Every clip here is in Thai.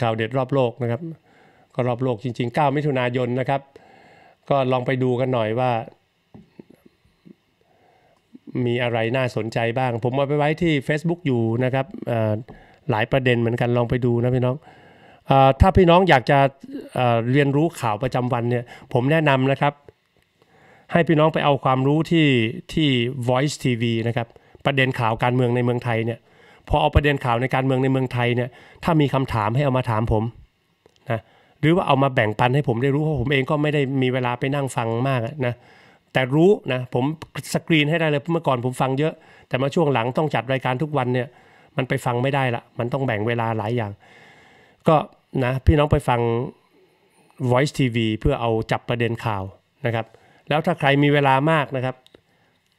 ข่าวเด็ดรอบโลกนะครับก็รอบโลกจริง ๆ 9 มิถุนายนนะครับก็ลองไปดูกันหน่อยว่ามีอะไรน่าสนใจบ้าง ผมเอาไปไว้ที่ Facebook อยู่นะครับหลายประเด็นเหมือนกันลองไปดูนะพี่น้องอถ้าพี่น้องอยากจะเรียนรู้ข่าวประจำวันเนี่ยผมแนะนำนะครับให้พี่น้องไปเอาความรู้ที่ที่ Voice TV นะครับประเด็นข่าวการเมืองในเมืองไทยเนี่ยพอเอาประเด็นข่าวในการเมืองในเมืองไทยเนี่ยถ้ามีคำถามให้เอามาถามผมนะหรือว่าเอามาแบ่งปันให้ผมได้รู้เพราะผมเองก็ไม่ได้มีเวลาไปนั่งฟังมากนะแต่รู้นะ ผมสกรีนให้ได้เลยเมื่อก่อนผมฟังเยอะแต่มาช่วงหลังต้องจัดรายการทุกวันเนี่ยมันไปฟังไม่ได้ละ มันต้องแบ่งเวลาหลายอย่าง ก็นะพี่น้องไปฟัง Voice TV เพื่อเอาจับประเด็นข่าวนะครับ แล้วถ้าใครมีเวลามากนะครับ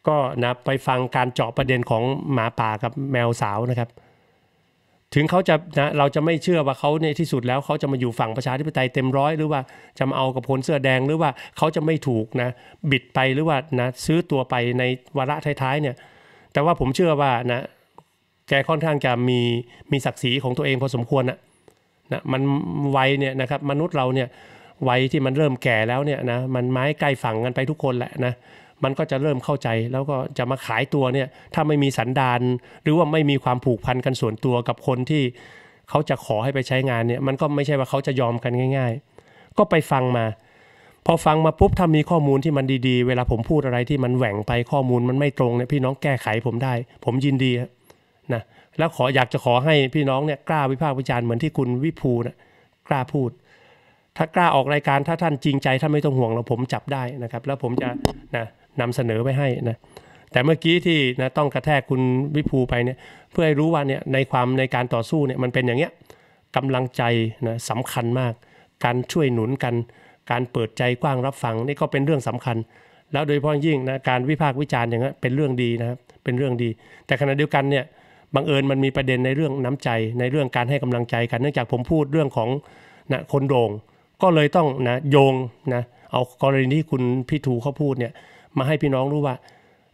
ก็นะไปฟังการเจาะประเด็นของหมาป่ากับแมวสาวนะครับ ถึงเขาจะนะเราจะไม่เชื่อว่าเขาในที่สุดแล้วเขาจะมาอยู่ฝั่งประชาธิปไตยเต็มร้อยหรือว่าจะมาเอากับพลเสื้อแดงหรือว่าเขาจะไม่ถูกนะบิดไปหรือว่านะซื้อตัวไปในวาระท้ายๆเนี่ยแต่ว่าผมเชื่อว่านะแกค่อนข้างจะมีมีศักดิ์ศรีของตัวเองพอสมควรนะนะมันวัยเนี่ยนะครับมนุษย์เราเนี่ยวัยที่มันเริ่มแก่แล้วเนี่ยนะมันไม้ใกล้ฝั่งกันไปทุกคนแหละนะมันก็จะเริ่มเข้าใจแล้วก็จะมาขายตัวเนี่ย ถ้าไม่มีสันดานหรือว่าไม่มีความผูกพันกันส่วนตัวกับคนที่เขาจะขอให้ไปใช้งานเนี่ยมันก็ไม่ใช่ว่าเขาจะยอมกันง่ายๆ ก็ไปฟังมา พอฟังมาปุ๊บถ้ามีข้อมูลที่มันดีๆ เวลาผมพูดอะไรที่มันแหว่งไปข้อมูลมันไม่ตรงเนี่ยพี่น้องแก้ไขผมได้ ผมยินดีนะแล้วขออยากจะขอให้พี่น้องเนี่ยกล้าวิพากษ์วิจารณ์เหมือนที่คุณวิภูนะกล้าพูด ถ้ากล้าออกรายการถ้าท่านจริงใจท่านไม่ต้องห่วงเราผมจับได้นะครับ แล้วผมจะนะนำเสนอไปให้นะ แต่เมื่อกี้ที่นะต้องกระแทกคุณวิภูไปเนี่ย เพื่อให้รู้ว่าเนี่ยในความในการต่อสู้เนี่ยมันเป็นอย่างเงี้ยกำลังใจนะสำคัญมาก การช่วยหนุนกัน การเปิดใจกว้างรับฟังนี่ก็เป็นเรื่องสำคัญ แล้วโดยเฉพาะยิ่งนะการวิพากษ์วิจารณ์อย่างเงี้ยเป็นเรื่องดีนะครับเป็นเรื่องดี แต่ขณะเดียวกันเนี่ยบังเอิญมันมีประเด็นในเรื่องน้ำใจ ในเรื่องการให้กำลังใจกัน เนื่องจากผมพูดเรื่องของนะคนโด่ง ก็เลยต้องนะโยงนะเอากรณีที่คุณพี่ถูเขาพูดเนี่ยมาให้พี่น้องรู้ว่า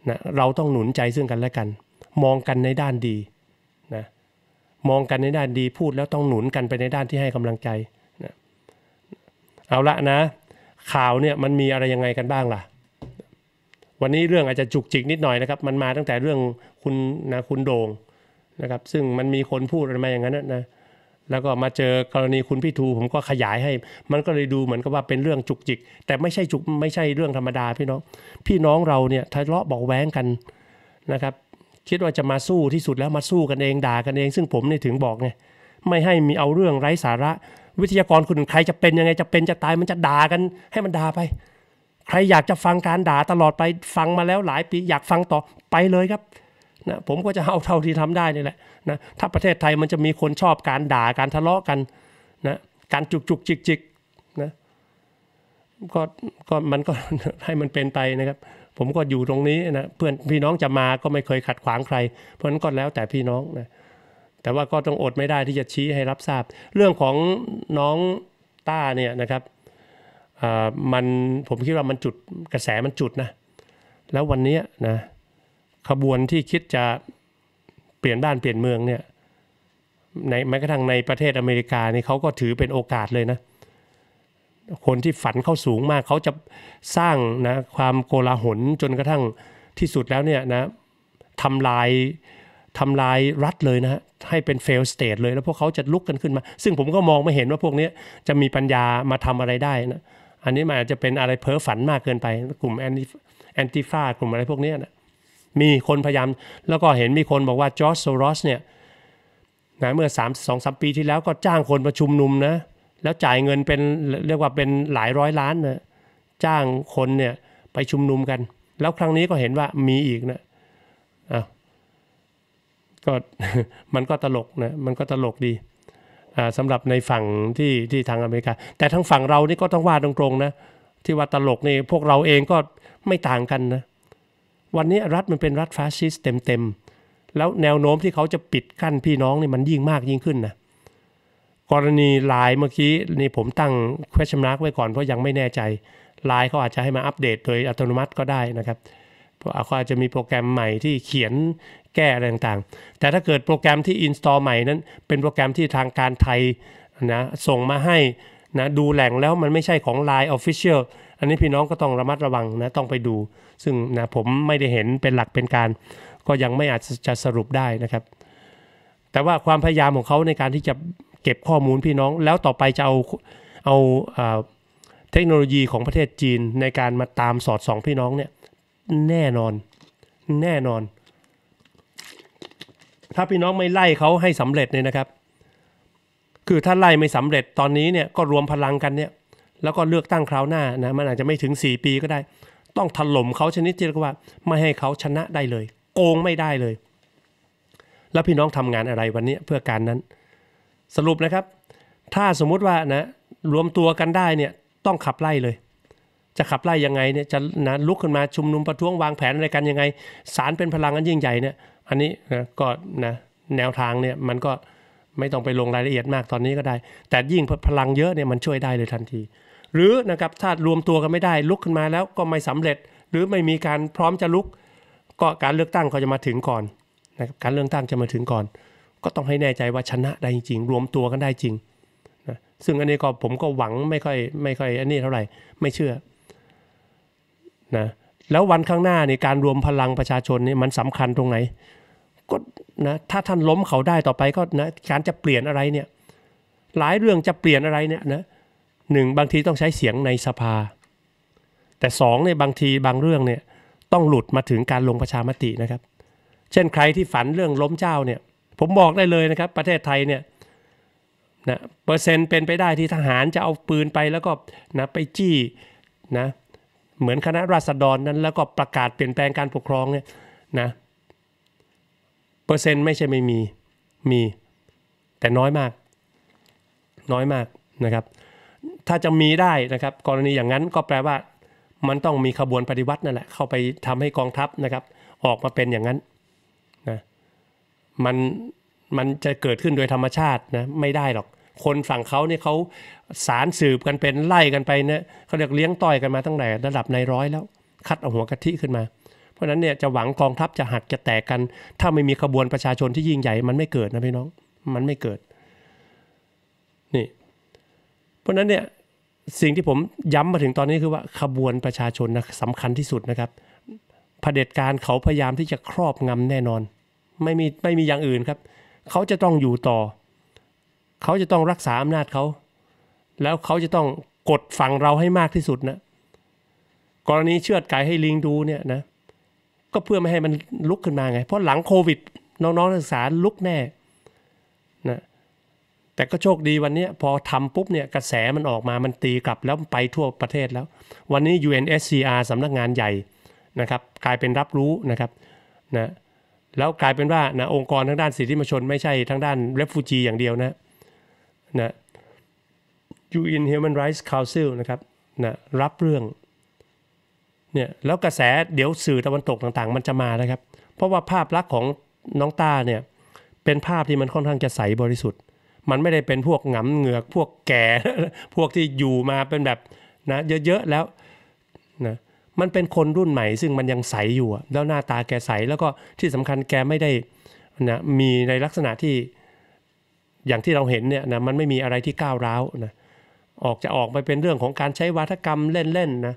นะเราต้องหนุนใจซึ่งกันและกันมองกันในด้านดีนะมองกันในด้านดีพูดแล้วต้องหนุนกันไปในด้านที่ให้กำลังใจนะเอาละนะ ข่าวเนี่ยมันมีอะไรยังไงกันบ้างล่ะ วันนี้เรื่องอาจจะจุกจิกนิดหน่อยนะครับมันมาตั้งแต่เรื่องคุณนะคุณโดงนะครับซึ่งมันมีคนพูดอะไรมาอย่างนั้นนะแล้วก็มาเจอกรณีคุณพี่ทูผมก็ขยายให้ มันก็เลยดูเหมือนกับว่าเป็นเรื่องจุกจิก แต่ไม่ใช่จุกไม่ใช่เรื่องธรรมดาพี่น้องพี่น้องเราเนี่ยทะเลาะบอกแว้งกันนะครับคิดว่าจะมาสู้ที่สุดแล้ว มาสู้กันเองด่ากันเองซึ่งผมเนี่ยถึงบอกไงไม่ให้มีเอาเรื่องไร้สาระ วิทยากรคุณใครจะเป็น ยังไงจะเป็นจะตายมันจะด่ากันให้มันด่าไปใครอยากจะฟังการด่าตลอดไปฟังมาแล้วหลายปีอยากฟังต่อไปเลยครับนะผมก็จะเอาเท่าที่ทำได้นี่แหละนะถ้าประเทศไทยมันจะมีคนชอบการด่าการทะเลาะกันนะการจุกจุกจิกจิกนะก็ก็มันก็ให้มันเป็นไปนะครับ ผมก็อยู่ตรงนี้นะ เพื่อนพี่น้องจะมาก็ไม่เคยขัดขวางใคร เพราะนั้นก็แล้วแต่พี่น้องนะแต่ว่าก็ต้องอดไม่ได้ที่จะชี้ให้รับทราบ เรื่องของน้องต้าเนี่ยนะครับมันผมคิดว่ามันจุดกระแสมันจุดนะแล้ววันนี้นะขบวนที่คิดจะเปลี่ยนบ้านเปลี่ยนเมืองเนี่ยในแม้กระทั่งในประเทศอเมริกานี่เขาก็ถือเป็นโอกาสเลยนะ คนที่ฝันเข้าสูงมากเขาจะสร้างนะความโกลาหลจนกระทั่งที่สุดแล้วเนี่ยนะทำลายทำลายรัฐเลยนะฮะให้เป็นเฟลสเตทเลยแล้วพวกเขาจะลุกกันขึ้นมา ซึ่งผมก็มองไม่เห็นว่าพวกนี้จะมีปัญญามาทำอะไรได้นะอันนี้มันอาจจะเป็นอะไรเพ้อฝันมากเกินไปกลุ่มแอนติฟากลุ่มอะไรพวกนี้นะมีคนพยายามแล้วก็เห็นมีคนบอกว่าจอร์จโซรอสเนี่ยนะเมื่อ3 2สปีที่แล้วก็จ้างคนมาชุมนุมนะแล้วจ่ายเงินเป็นเรียกว่าเป็นหลายร้อยล้านนะจ้างคนเนี่ยไปชุมนุมกัน แล้วครั้งนี้ก็เห็นว่ามีอีกนะอ้าวก็มันก็ตลกนะมันก็ตลกดีสำหรับในฝั่งที่ที่ทางอเมริกาแต่ทางฝั่งเรานี่ก็ต้องว่าตรงๆนะที่ว่าตลกนี่พวกเราเองก็ไม่ต่างกันนะวันนี้รัฐมันเป็นรัฐฟาสซิสต์เต็มๆ แล้วแนวโน้มที่เขาจะปิดกั้นพี่น้องนี่มันยิ่งมากยิ่งขึ้นนะกรณีไลน์เมื่อกี้นี่ผมตั้ง question mark ไว้ก่อนเพราะยังไม่แน่ใจไลน์เขาอาจจะให้มาอัปเดตโดยอัตโนมัติก็ได้นะครับ เพขาอาจจะมีโปรแกรมใหม่ที่เขียนแก้อะไรต่างๆ แต่ถ้าเกิดโปรแกรมที่อิน t a l l ใหม่นั้น เป็นโปรแกรมที่ทางการไทยนะส่งมาให้นะดูแหล่งแล้วมันไม่ใช่ของ Line Official อันนี้พี่น้องก็ต้องระมัดระวังนะต้องไปดูซึ่งนะผมไม่ได้เห็นเป็นหลักเป็นการ ก็ยังไม่อาจจะสรุปได้นะครับแต่ว่าความพยายามของเขาในการที่จะเก็บข้อมูลพี่น้อง แล้วต่อไปจะเอาเอาเทคโนโลยีของประเทศจีนในการมาตามสอดสองพี่น้องเนี่ยแน่นอน แน่นอน ถ้าพี่น้องไม่ไล่เขาให้สำเร็จเนี่ยนะครับ คือถ้าไล่ไม่สำเร็จตอนนี้เนี่ยก็รวมพลังกันเนี่ยแล้วก็เลือกตั้งคราวหน้านะมันอาจจะไม่ถึง 4 ปีก็ได้ต้องถล่มเขาชนิดที่เรียกว่าไม่ให้เขาชนะได้เลย โกงไม่ได้เลย แล้วพี่น้องทำงานอะไรวันนี้เพื่อการนั้นสรุปนะครับ ถ้าสมมุติว่านะรวมตัวกันได้เนี่ยต้องขับไล่เลย จะขับไล่ยังไงเนี่ยจะนะลุกขึ้นมาชุมนุมประท้วงวางแผนอะไรกันยังไง สารเป็นพลังอันยิ่งใหญ่เนี่ยอันนี้นะก็นะแนวทางเนี่ยมันก็ไม่ต้องไปลงรายละเอียดมากตอนนี้ก็ได้ แต่ยิ่งพลังเยอะเนี่ยมันช่วยได้เลยทันทีหรือนะครับถ้ารวมตัวกันไม่ได้ลุกขึ้นมาแล้วก็ไม่สำเร็จ หรือไม่มีการพร้อมจะลุก ก็การเลือกตั้งก็จะมาถึงก่อนนะครับการเลือกตั้งจะมาถึงก่อน ก็ต้องให้แน่ใจว่าชนะได้จริงรวมตัวกันได้จริงนะซึ่งอันนี้ก็ผมก็หวังไม่ค่อยไม่ค่อยอันนี้เท่าไหร่ไม่เชื่อนะแล้ววันข้างหน้าเนี่ยการรวมพลังประชาชนนี่มันสำคัญตรงไหนก็นะถ้าท่านล้มเขาได้ต่อไปก็นะการจะเปลี่ยนอะไรเนี่ยหลายเรื่องจะเปลี่ยนอะไรเนี่ยนะหนึ่งบางทีต้องใช้เสียงในสภา แต่สองเนี่ยบางทีบางเรื่องเนี่ยต้องหลุดมาถึงการลงประชามตินะครับ เช่นใครที่ฝันเรื่องล้มเจ้าเนี่ยผมบอกได้เลยนะครับ ประเทศไทยเนี่ยนะเปอร์เซ็นต์เป็นไปได้ที่ทหารจะเอาปืนไปแล้วก็นะไปจี้นะเหมือนคณะราษฎรนั้นแล้วก็ประกาศเปลี่ยนแปลงการปกครองเนี่ยนะเปอร์เซ็นต์ไม่ใช่ไม่มีมี แต่น้อยมาก น้อยมากนะครับถ้าจะมีได้นะครับ กรณีอย่างนั้นก็แปลว่า มันต้องมีขบวนปฏิวัตินั่นแหละเข้าไปทำให้กองทัพนะครับ ออกมาเป็นอย่างนั้นนะมันมันจะเกิดขึ้นโดยธรรมชาตินะ ไม่ได้หรอก คนฝั่งเขาเนี่ยเขาสารสืบกันเป็นไล่กันไปเนี่ยเขาเรียกเลี้ยงต่อยกันมาตั้งแต่ระดับในร้อยแล้ว คัดเอาหัวกะทิขึ้นมา เพราะนั้นเนี่ยจะหวังกองทัพจะหักจะแตกกัน ถ้าไม่มีขบวนประชาชนที่ยิ่งใหญ่ มันไม่เกิดนะพี่น้องมันไม่เกิดเพราะนั้นเนี่ยสิ่งที่ผมย้ำมาถึงตอนนี้คือว่า ขบวนประชาชนนะสำคัญที่สุดนะครับเผด็จการเขาพยายามที่จะครอบงำแน่นอน ไม่มีไม่มีอย่างอื่นครับ เขาจะต้องอยู่ต่อ เขาจะต้องรักษาอำนาจเขา แล้วเขาจะต้องกดฝั่งเราให้มากที่สุดนะ กรณีเชือดไก่ให้ลิงดูเนี่ยนะก็เพื่อไม่ให้มันลุกขึ้นมาไง เพราะหลังโควิด น้องๆนักศึกษาลุกแน่แต่ก็โชคดีวันนี้พอทำปุ๊บเนี่ยกระแสมันออกมามันตีกลับแล้วไปทั่วประเทศแล้ว วันนี้ UNSCR สำนักงานใหญ่นะครับกลายเป็นรับรู้นะครับ นะ แล้วกลายเป็นว่านะองค์กรทางด้านสิทธิมนชนไม่ใช่ทางด้านเรฟูจีอย่างเดียวนะนะ UN Human Rights Council นะครับ นะ รับเรื่อง เนี่ย แล้วกระแสเดี๋ยวสื่อตะวันตกต่างๆ มันจะมานะครับ เพราะว่าภาพลักษณ์ของน้องต้าเนี่ยเป็นภาพที่มันค่อนข้างจะใสบริสุทธิ์มันไม่ได้เป็นพวกหงำเหงือก พวกแก่พวกที่อยู่มาเป็นแบบนะเยอะๆแล้วนะมันเป็นคนรุ่นใหม่ ซึ่งมันยังใสอยู่แล้วหน้าตาแกใสแล้วก็ที่สำคัญแกไม่ได้นะมีในลักษณะที่ อย่างที่เราเห็นเนี่ยนะมันไม่มีอะไรที่ก้าวร้าวนะออกจะออกไปเป็นเรื่องของการใช้วาทกรรมเล่นๆนะ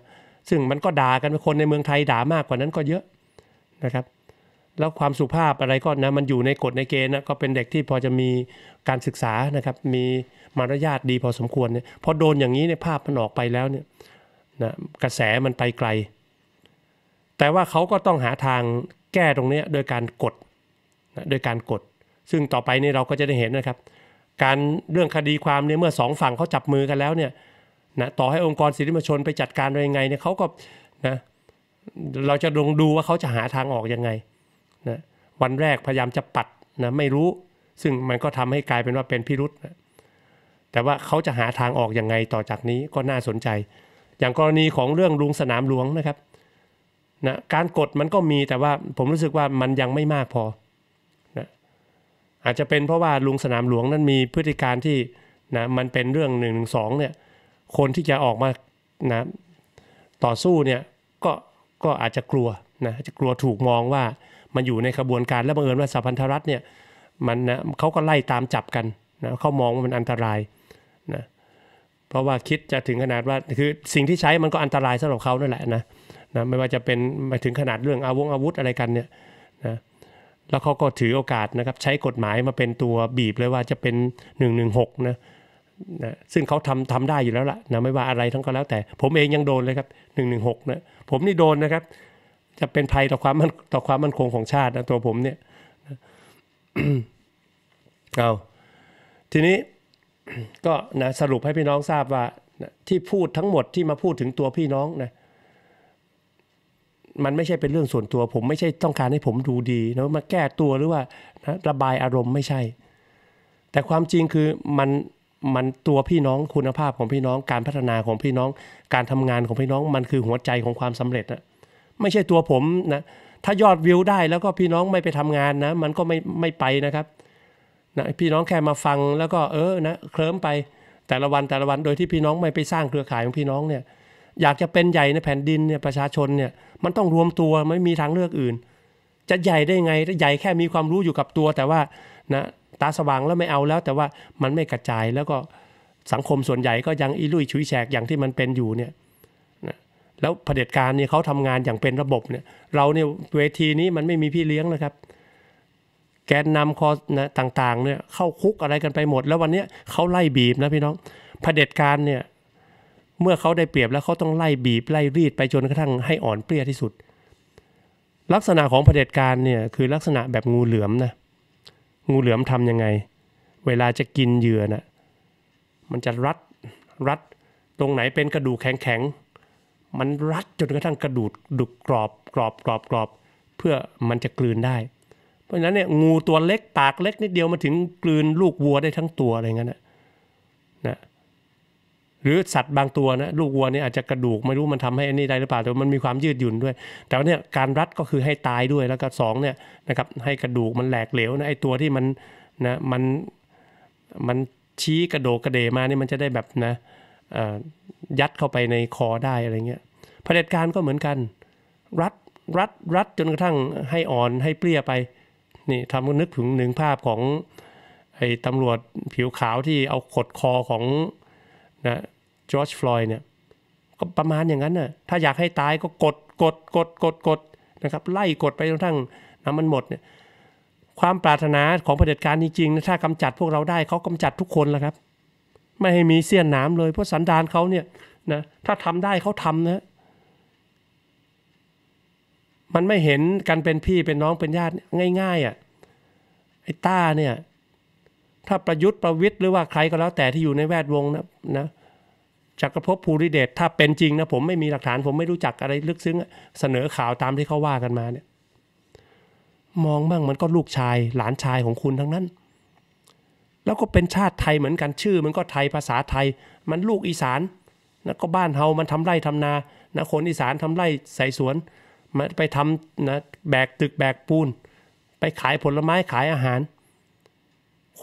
ซึ่งมันก็ด่ากันคนในเมืองไทยด่ามากกว่านั้นก็เยอะนะครับแล้วความสุภาพอะไรก็นะมันอยู่ในกฎในเกณฑ์นะก็เป็นเด็กที่พอจะมีการศึกษานะครับมีมารยาทดีพอสมควรเนี่ยพอโดนอย่างนี้เนี่ยภาพมันออกไปแล้วเนี่ยนะกระแสมันไปไกล แต่ว่าเขาก็ต้องหาทางแก้ตรงนี้โดยการกดนะโดยการกด ซึ่งต่อไปนี่เราก็จะได้เห็นนะครับ การเรื่องคดีความเนี่ยเมื่อสองฝั่งเขาจับมือกันแล้วเนี่ยนะต่อให้องค์กรสิทธิมชนไปจัดการยังไงเนี่ยเขาก็นะเราจะลงดูว่าเขาจะหาทางออกยังไงนะวันแรกพยายามจะปัดนะไม่รู้ ซึ่งมันก็ทำให้กลายเป็นว่าเป็นพิรุษนะแต่ว่าเขาจะหาทางออกอยังไงต่อจากนี้ก็น่าสนใจ อย่างกรณีของเรื่องลุงสนามหลวงนะครับนะการกดมันก็มีแต่ว่าผมรู้สึกว่ามันยังไม่มากพอนะอาจจะเป็นเพราะว่าลุงสนามหลวง นั้นมีพฤติการที่นะมันเป็นเรื่องหนึ่งงสอเนี่ยคนที่จะออกมานะต่อสู้เนี่ยก็ก็อาจจะกลัวนะจะกลัวถูกมองว่ามันอยู่ในกระบวนการและบังเอิญว่าสหพันธรัฐเนี่ยมันนะเขาก็ไล่ตามจับกันนะเขามองว่ามันอันตรายนะเพราะว่าคิดจะถึงขนาดว่าคือสิ่งที่ใช้มันก็อันตรายสำหรับเขานั่นแหละนะนะไม่ว่าจะเป็นมาถึงขนาดเรื่องอาวงอาวุธอะไรกันเนี่ยนะแล้วเขาก็ถือโอกาสนะครับใช้กฎหมายมาเป็นตัวบีบเลยว่าจะเป็น1นึนะนะซึ่งเขาทำทำได้อยู่แล้วล่ะนะไม่ว่าอะไรทั้งก็แล้วแต่ผมเองยังโดนเลยครับ1นึนะผมนี่โดนนะครับจะเป็นภัยต่อความต่อความมั่นคงของชาตินะตัวผมเนี่ย เอาทีนี้ ก็นะสรุปให้พี่น้องทราบว่า ที่พูดทั้งหมดที่มาพูดถึงตัวพี่น้องนะมันไม่ใช่เป็นเรื่องส่วนตัวผม ไม่ใช่ต้องการให้ผมดูดีแล้วมาแก้ตัวหรือว่านะระบายอารมณ์ไม่ใช่ แต่ความจริงคือมันมันตัวพี่น้องคุณภาพของพี่น้องการพัฒนาของพี่น้องการทำงานของพี่น้อง มันคือหัวใจของความสำเร็จนะไม่ใช่ตัวผมนะถ้ายอดวิวได้แล้วก็พี่น้องไม่ไปทำงานนะมันก็ไม่ไม่ไปนะครับนะพี่น้องแค่มาฟังแล้วก็เออนะเคลิ้มไปแต่ละวันแต่ละวันโดยที่พี่น้องไม่ไปสร้างเครือข่ายของพี่น้องเนี่ยอยากจะเป็นใหญ่ในแผ่นดินเนี่ยประชาชนเนี่ยมันต้องรวมตัวไม่มีทาง เลือกอื่น จะใหญ่ได้ไง ใหญ่แค่มีความรู้อยู่กับตัว แต่ว่านะตาสว่างแล้วไม่เอาแล้วแต่ว่ามันไม่กระจายแล้วก็สังคมส่วนใหญ่ก็ยังอิรุ่ยชุยแฉกอย่างที่มันเป็นอยู่เนี่ยแล้วเผด็จการเนี่ยเขาทำงานอย่างเป็นระบบเนี่ยเราเนี่ยเวทีนี้มันไม่มีพี่เลี้ยงนะครับ แกนนำคอนะต่างๆเนี่ยเข้าคุกอะไรกันไปหมด แล้ววันนี้เขาไล่บีบนะพี่น้องเผด็จการเนี่ยเมื่อเขาได้เปรียบแล้วเขาต้องไล่บีบไล่รีดไปจนกระทั่งให้อ่อนเปรี้ยที่สุด ลักษณะของเผด็จการเนี่ยคือลักษณะแบบงูเหลือมนะงูเหลือมทํำยังไง เวลาจะกินเหยื่อนะ่ะมันจะรัดรัดตรงไหนเป็นกระดูกแข็งๆมันรัดจนกระทั่งกระดูดดุกกรอบกรอบกรอบกรอบเพื่อมันจะกลืนได้ เพราะฉะนั้นเนี่ยงูตัวเล็กปากเล็กนิดเดียวมาถึงกลืนลูกวัวได้ทั้งตัวอะไรเงี้ยนะนะหรือสัตว์บางตัวนะลูกวัวเนี่ยอาจจะกระดูก ไม่รู้มันทำให้อันนี้ได้หรือเปล่า แต่มันมีความยืดหยุ่นด้วย แต่ว่าเนี่ยการรัดก็คือให้ตายด้วยแล้วก็สองเนี่ยนะครับให้กระดูกมันแหลกเหลวนะไอตัวที่มันนะมันมันชี้กระโดกกระเดมานี่มันจะได้แบบนะยัดเข้าไปในคอได้อะไรเงี้ยเผด็จการก็เหมือนกัน รัดรัด รัดจนกระทั่งให้อ่อนให้เปรี้ยไป นี่ทำนึกถึงหนึ่งภาพของไอ้ตำรวจผิวขาวที่เอาขดคอของนะจอร์จฟลอยด์เนี่ยก็ประมาณอย่างนั้นน่ะถ้าอยากให้ตายก็กดกดกดกดกดนะครับ ไล่กดไปจนกระทั่งน้ำมันหมดเนี่ยความปรารถนาของเผด็จการจริง ๆ ถ้ากำจัดพวกเราได้เขากำจัดทุกคนแล้วครับ ไม่ให้มีเสี้ยนน้ำเลยเพราะสันดานเขาเนี่ยนะถ้าทำได้เขาทำนะมันไม่เห็นกันเป็นพี่เป็นน้องเป็นญาติง่ายๆอ่ะไอ้ต้าเนี่ย ถ้าประยุทธ์ประวิทย์หรือว่าใครก็แล้วแต่ที่อยู่ในแวดวงนะนะจักรภพภูริเดช ถ้าเป็นจริงนะผมไม่มีหลักฐานผมไม่รู้จักอะไรลึกซึ้งเสนอข่าวตามที่เขาว่ากันมาเนี่ย มองบ้างมันก็ลูกชาย หลานชายของคุณทั้งนั้น แล้วก็เป็นชาติไทยเหมือนกันชื่อ มันก็ไทยภาษาไทย มันลูกอีสานนะก็บ้านเฮามันทำไร่ทำนานะคนอีสานทำไร่ใส่สวนมาไปทำนะแบกตึกแบกปูนไปขายผลไม้ขายอาหาร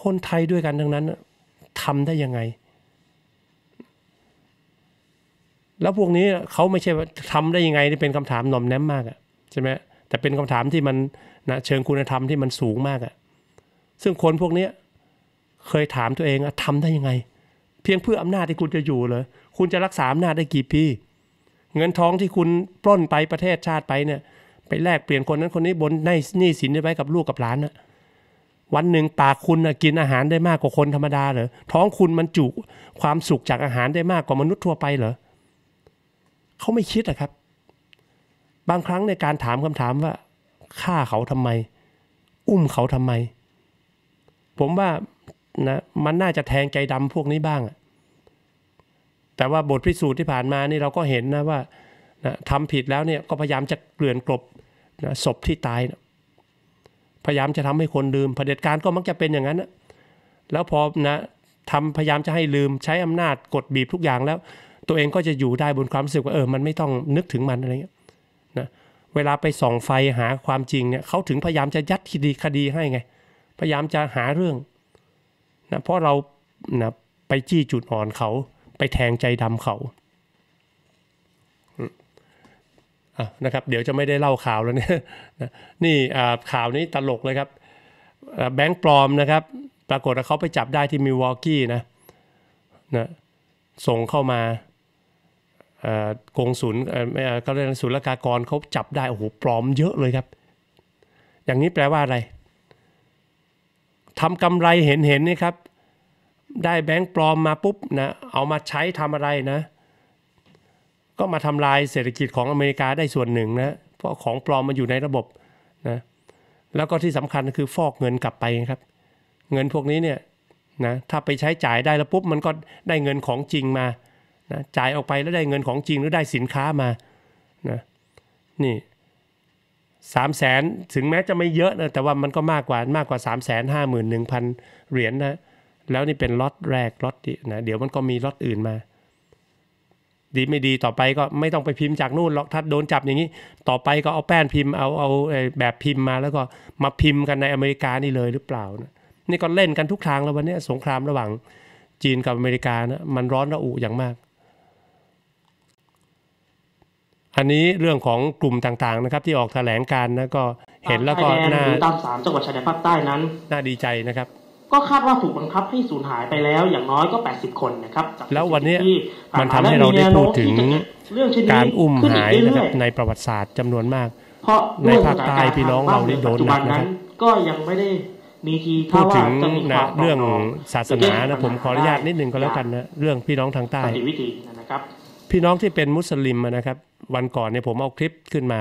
คนไทยด้วยกันทั้งนั้นทำได้ยังไง แล้วพวกนี้เขาไม่ใช่ทำได้ยังไงนี่เป็นคำถามหน่อมแนมมากอะใช่ไหมแต่เป็นคำถามที่มันนะเชิงคุณธรรมที่มันสูงมากอะซึ่งคนพวกนี้ เคยถามตัวเองอะทำได้ยังไง เพียงเพื่ออำนาจที่คุณจะอยู่เลยคุณจะรักษาอำนาจได้กี่ปีเงินทองที่คุณปล้นไปประเทศชาติไปเนี่ย ไปแลกเปลี่ยนคนนั้นคนนี้บนในนี่สินไว้กับลูกกับหลานนะวันหนึ่งปากคุณนะกินอาหารได้มากกว่าคนธรรมดาเหรอท้องคุณมันจุความสุขจากอาหารได้มากกว่ามนุษย์ทั่วไปเหรอเขาไม่คิดอะครับ บางครั้งในการถามคำถามว่าฆ่าเขาทำไม อุ้มเขาทำไมผมว่านะมันน่าจะแทงใจดำพวกนี้บ้างอะแต่ว่าบทพิสูจน์ที่ผ่านมานี่เราก็เห็นนะว่านะทำผิดแล้วเนี่ยก็พยายามจะเกลื่อนกลบนะศพที่ตายนะพยายามจะทำให้คนลืมเผด็จการก็มักจะเป็นอย่างนั้นนะแล้วพอนะทำพยายามจะให้ลืมใช้อำนาจกดบีบทุกอย่างแล้วตัวเองก็จะอยู่ได้บนความรู้สึกว่าเออมันไม่ต้องนึกถึงมันอะไรเงี้ยนะเวลาไปส่องไฟหาความจริงเนี่ยเขาถึงพยายามจะยัดคดีคดีให้ไง พยายามจะหาเรื่องนะเพราะเรานะไปจี้จุดอ่อนเขาไปแทงใจดำเขาอ่ะนะครับ เดี๋ยวจะไม่ได้เล่าข่าวแล้วเนี่ย นี่ข่าวนี้ตลกเลยครับ แบงค์ปลอมนะครับ ปรากฏว่าเขาไปจับได้ที่มิวอลกี้นะ นะ ส่งเข้ามากงศูุลเก็เรียกศ์ลกากรเขาจับได้ โอ้โห ปลอมเยอะเลยครับ อย่างนี้แปลว่าอะไร ทำกำไรเห็นเห็นนี่ครับได้แบงค์ปลอมมาปุ๊บนะเอามาใช้ทำอะไรนะ ก็มาทำลายเศรษฐกิจของอเมริกาได้ส่วนหนึ่งนะเพราะของปลอมมันอยู่ในระบบนะแล้วก็ที่สำคัญคือฟอกเงินกลับไปครับ เงินพวกนี้เนี่ยนะถ้าไปใช้จ่ายได้แล้วปุ๊บ มันก็ได้เงินของจริงมานะจ่ายออกไปแล้วได้เงินของจริงหรือได้สินค้ามานะนี่สามแสนถึงแม้จะไม่เยอะนะแต่ว่ามันก็มากกว่ามากกว่าสามแสนห้าหมื่นหนึ่งพันเหรียญนนะแล้วนี่เป็นล็อตแรกล็อตนะ เดี๋ยวมันก็มีล็อตอื่นมา ดีไม่ดีต่อไปก็ไม่ต้องไปพิมพ์จากนู่นหรอกถ้าโดนจับอย่างนี้ต่อไปก็เอาแป้นพิมพ์เอาเอาแบบพิมพ์มาแล้วก็มาพิมพ์กันในอเมริกานี่เลยหรือเปล่านะนี่ก็เล่นกันทุกทางแล้ววันนี้สงครามระหว่างจีนกับอเมริกานะ มันร้อนระอุอย่างมาก อันนี้เรื่องของกลุ่มต่างๆนะครับ ที่ออกแถลงการนะก็เห็นแล้วก็น่าตามสามจังหวัดชายแดนภาคใต้นั้น น่าดีใจนะครับก็คาดว่าถูกบังคับให้สูญหายไปแล้ว อย่างน้อยก็ 80 คนนะครับ แล้ววันนี้มันทำให้เราได้พูดถึงเรื่องการอุ้มหายนะครับในประวัติศาสตร์จำนวนมาก เพราะในภาคใต้พี่น้องเราได้โดนนักนะครับก็ยังไม่ได้มีทีพูดถึงนะเรื่องศาสนานะผมขออนุญาตนิดนึงก็แล้วกันนะเรื่องพี่น้องทางใต้วิธีนะครับ พี่น้องที่เป็นมุสลิมนะครับ วันก่อนเนี่ยผมเอาคลิปขึ้นมา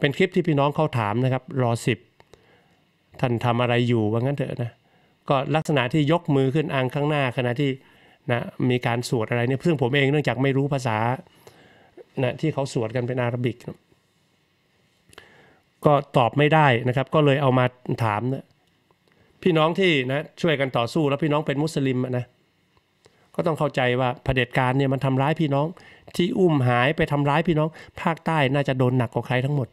เป็นคลิปที่พี่น้องเขาถามนะครับ รอสิบท่านทำอะไรอยู่ว่างั้นเถอะนะก็ลักษณะที่ยกมือขึ้นอังข้างหน้าขณะที่นะมีการสวดอะไรเนี่ยเพื่นผมเองเนื่องจากไม่รู้ภาษานะที่เขาสวดกันเป็นอาหรับิกก็ตอบไม่ได้นะครับก็เลยเอามาถามนะพี่น้องที่นะช่วยกันต่อสู้แล้วพี่น้องเป็นมุสลิมนะก็ต้องเข้าใจว่าเผด็จการเนี่ยมันทำร้ายพี่น้องที่อุ้มหายไปทำร้ายพี่น้อง ภาคใต้น่าจะโดนหนักกว่าใครทั้งหมด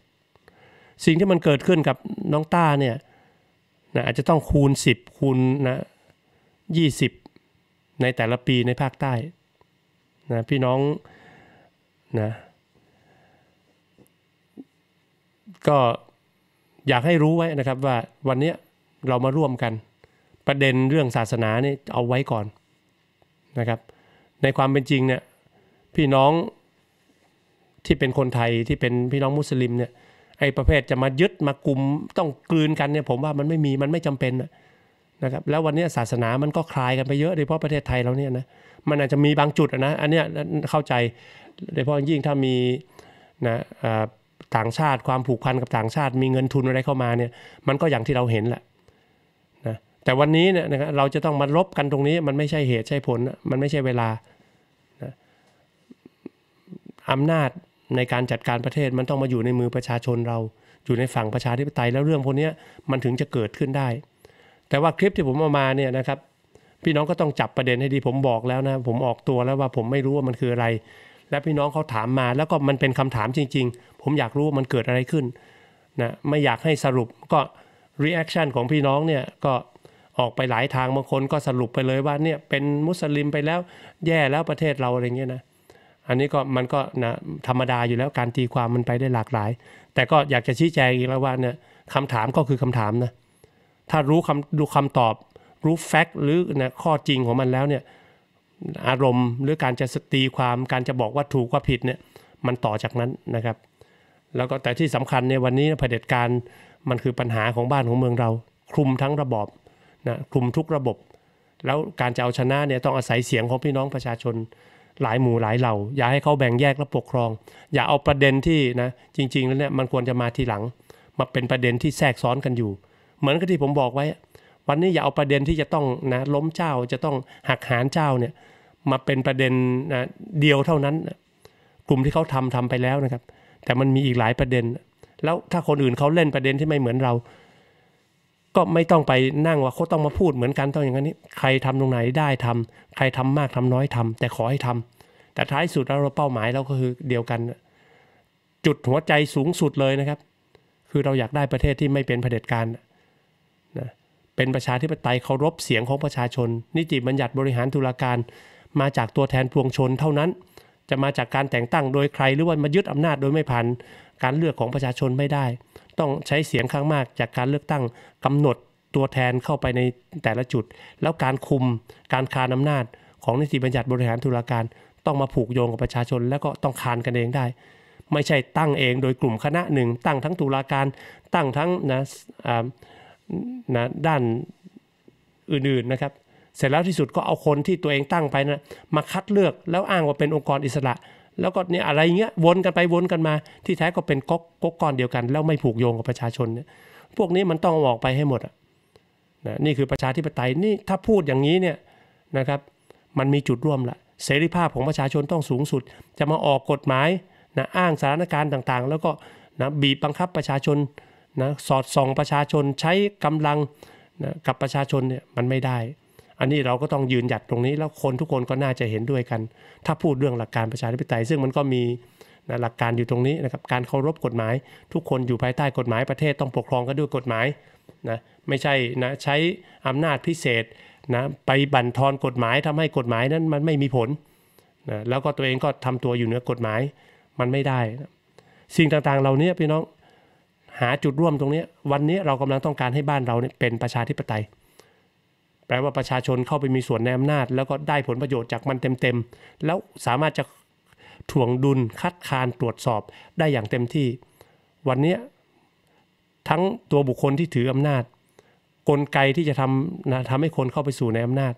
สิ่งที่มันเกิดขึ้นกับน้องต้าเนี่ยนะอาจจะต้องคูณ 10 คูณนะ20 ในแต่ละปีในภาคใต้นะพี่น้องนะก็อยากให้รู้ไว้นะครับว่าวันนี้เรามาร่วมกันประเด็นเรื่องศาสนาเนี่ยเอาไว้ก่อนนะครับในความเป็นจริงเนี่ยพี่น้องที่เป็นคนไทยที่เป็นพี่น้องมุสลิมเนี่ยไอ้ประเภทจะมายึดมากลุ่มต้องกลืนกันเนี่ยผมว่ามันไม่มีมันไม่จำเป็นนะครับแล้ววันนี้ศาสนามันก็คลายกันไปเยอะโดยเฉพาะประเทศไทยเราเนี่ยนะมันอาจจะมีบางจุดนะอันเนี้ยเข้าใจโดยเฉพาะยิ่งถ้ามีนะต่างชาติความผูกพันกับต่างชาติ มีเงินทุนอะไรเข้ามาเนี่ยมันก็อย่างที่เราเห็นแหละนะแต่วันนี้เนี่ยนะครับเราจะต้องมาลบกันตรงนี้มันไม่ใช่เหตุใช่ผลมันไม่ใช่เวลานะอำนาจในการจัดการประเทศมันต้องมาอยู่ในมือประชาชนเรา อยู่ในฝั่งประชาธิปไตยแล้วเรื่องพวกนี้มันถึงจะเกิดขึ้นได้ แต่ว่าคลิปที่ผมเอามาเนี่ยนะครับ พี่น้องก็ต้องจับประเด็นให้ดีผมบอกแล้วนะ ผมออกตัวแล้วว่าผมไม่รู้ว่ามันคืออะไร และพี่น้องเขาถามมาแล้วก็มันเป็นคำถามจริงๆ ผมอยากรู้ว่ามันเกิดอะไรขึ้นนะไม่อยากให้สรุปก็ reaction ของพี่น้องเนี่ยก็ออกไปหลายทางบางคนก็สรุปไปเลยว่าเนี่ยเป็นมุสลิมไปแล้วแย่แล้วประเทศเราอะไรเงี้ยนะอันนี้ก็มันก็นะธรรมดาอยู่แล้วการตีความมันไปได้หลากหลาย แต่ก็อยากจะชี้แจงอีกแล้วว่าเนี่ยคำถามก็คือคำถามนะถ้ารู้คำดูคำตอบ รู้แฟกต์หรือนะข้อจริงของมันแล้วเนี่ย อารมณ์หรือการจะตีความการจะบอกว่าถูกว่าผิดเนี่ยมันต่อจากนั้นนะครับ แล้วก็แต่ที่สำคัญในวันนี้เผด็จการมันคือปัญหาของบ้านของเมืองเรา คลุมทั้งระบอบนะคลุมทุกระบบ แล้วการจะเอาชนะเนี่ยต้องอาศัยเสียงของพี่น้องประชาชนหลายหมู่หลายเหล่าอย่าให้เขาแบ่งแยกและปกครอง อย่าเอาประเด็นที่นะจริงๆแล้วเนี่ยมันควรจะมาทีหลัง มาเป็นประเด็นที่แทรกซ้อนกันอยู่ เหมือนกับที่ผมบอกไว้ วันนี้อย่าเอาประเด็นที่จะต้องนะล้มเจ้าจะต้องหักหานเจ้าเนี่ยมาเป็นประเด็นนะเดียวเท่านั้นกลุ่มที่เขาทำทำไปแล้วนะครับ แต่มันมีอีกหลายประเด็น แล้วถ้าคนอื่นเขาเล่นประเด็นที่ไม่เหมือนเราก็ไม่ต้องไปนั่งว่าเขาต้องมาพูดเหมือนกันต้องอย่างนี้ ใครทำตรงไหนได้ทำ ใครทำมากทำน้อยทำ แต่ขอให้ทำ แต่ท้ายสุดเราเป้าหมายเราก็คือเดียวกัน จุดหัวใจสูงสุดเลยนะครับ คือเราอยากได้ประเทศที่ไม่เป็นเผด็จการนะเป็นประชาธิปไตยเคารพเสียงของประชาชน นิติบัญญัติบริหารธุรการ มาจากตัวแทนพวงชนเท่านั้น จะมาจากการแต่งตั้งโดยใครหรือว่ามายึดอำนาจโดยไม่ผ่านการเลือกของประชาชนไม่ได้ต้องใช้เสียงข้างมากจากการเลือกตั้งกำหนดตัวแทนเข้าไปในแต่ละจุด แล้วการคุมการคานอานาจ ของนิติบัญญัติบริหารธุรการต้องมาผูกโยงกับประชาชน แล้วก็ต้องคานกันเองได้ ไม่ใช่ตั้งเองโดยกลุ่มคณะหนึ่ง ตั้งทั้งตุลาการ ตั้งทั้งนะนะด้านอื่นๆนะครับเสร็จแล้วที่สุดก็เอาคนที่ตัวเองตั้งไปนะมาคัดเลือกแล้วอ้างว่าเป็นองค์กรอิสระแล้วก็เนี่ยอะไรเงี้ยวนกันไปวนกันมา ที่แท้ก็เป็นก๊กก๊กก้อนเดียวกัน แล้วไม่ผูกโยงกับประชาชนเนี่ยพวกนี้มันต้องออกไปให้หมดนะนี่คือประชาธิปไตยนี่ถ้าพูดอย่างนี้เนี่ยนะครับมันมีจุดร่วมละเสรีภาพของประชาชนต้องสูงสุด จะมาออกกฎหมายนะอ้างสถานการณ์ต่าง ๆ แล้วก็นะบีบบังคับประชาชนนะสอดส่องประชาชนใช้กำลังนะกับประชาชนเนี่ยมันไม่ได้อันนี้เราก็ต้องยืนหยัดตรงนี้แล้วคนทุกคนก็น่าจะเห็นด้วยกัน ถ้าพูดเรื่องหลักการประชาธิปไตย ซึ่งมันก็มีนะหลักการอยู่ตรงนี้นะครับการเคารพกฎหมาย ทุกคนอยู่ภายใต้กฎหมายประเทศต้องปกครองกันด้วยกฎหมายนะไม่ใช่นะใช้อำนาจพิเศษนะไปบั่นทอนกฎหมายทำให้กฎหมายนั้นมันไม่มีผลนะแล้วก็ตัวเองก็ทำตัวอยู่เหนือกฎหมายมันไม่ได้นะสิ่งต่างๆเหล่านี้พี่น้องหาจุดร่วมตรงนี้ วันนี้เรากำลังต้องการให้บ้านเราเนี่ยเป็นประชาธิปไตยแปลว่าประชาชนเข้าไปมีส่วนในอำนาจ แล้วก็ได้ผลประโยชน์จากมันเต็มๆแล้วสามารถจะถ่วงดุลคัดค้านตรวจสอบได้อย่างเต็มที่ วันนี้ทั้งตัวบุคคลที่ถืออำนาจ กลไกที่จะทำนะทำให้คนเข้าไปสู่ในอำนาจ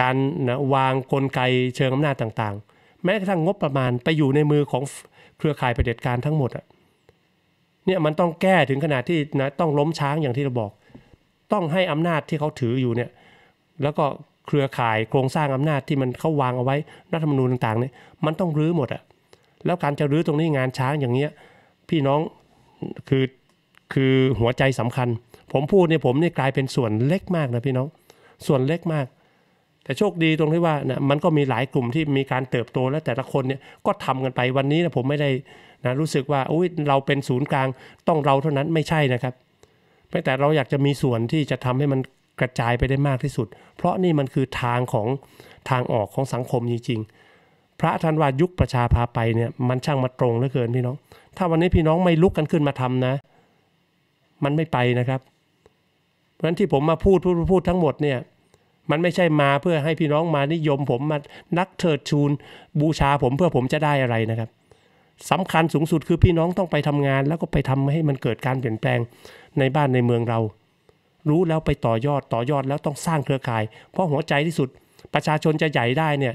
การนะวางกลไกเชิงอำนาจต่างๆ แม้กระทั่งงบประมาณไปอยู่ในมือของเครือข่ายประเด็จการทั้งหมดอ่ะเนี่ยมันต้องแก้ถึงขนาดที่นะต้องล้มช้างอย่างที่เราบอกต้องให้อำนาจที่เขาถืออยู่เนี่ยแล้วก็เครือข่ายโครงสร้างอำนาจที่มันเขาวางเอาไว้รัฐธรรมนูญต่าง ๆเนี่ยมันต้องรื้อหมดอะแล้วการจะรื้อตรงนี้งานช้างอย่างเงี้ยพี่น้องคือคือหัวใจสำคัญ ผมพูดเนี่ยผมเนี่ยกลายเป็นส่วนเล็กมากนะพี่น้องส่วนเล็กมาก แต่โชคดีตรงที่ว่านะมันก็มีหลายกลุ่มที่มีการเติบโตและแต่ละคนเนี่ยก็ทำกันไปวันนี้นะผมไม่ได้นะรู้สึกว่าอุ้ยเราเป็นศูนย์กลางต้องเราเท่านั้นไม่ใช่นะครับแต่เราอยากจะมีส่วนที่จะทำให้มันกระจายไปได้มากที่สุด เพราะนี่มันคือทางของทางออกของสังคมจริง ๆพระท่านว่ายุคประชาพาไปเนี่ยมันช่างมาตรงเหลือเกินพี่น้อง ถ้าวันนี้พี่น้องไม่ลุกกันขึ้นมาทำนะ มันไม่ไปนะครับ เพราะฉะนั้นที่ผมมาพูดพูดพูดทั้งหมดเนี่ย มันไม่ใช่มาเพื่อให้พี่น้องมานิยม ผมมานักเถิดชูน บูชาผมเพื่อผมจะได้อะไรนะครับสำคัญสูงสุดคือพี่น้องต้องไปทำงาน แล้วก็ไปทำให้มันเกิดการเปลี่ยนแปลงในบ้านในเมืองเรา รู้แล้วไปต่อยอดต่อยอดแล้วต้องสร้างเครือข่าย เพราะหัวใจที่สุดประชาชนจะใหญ่ได้เนี่ย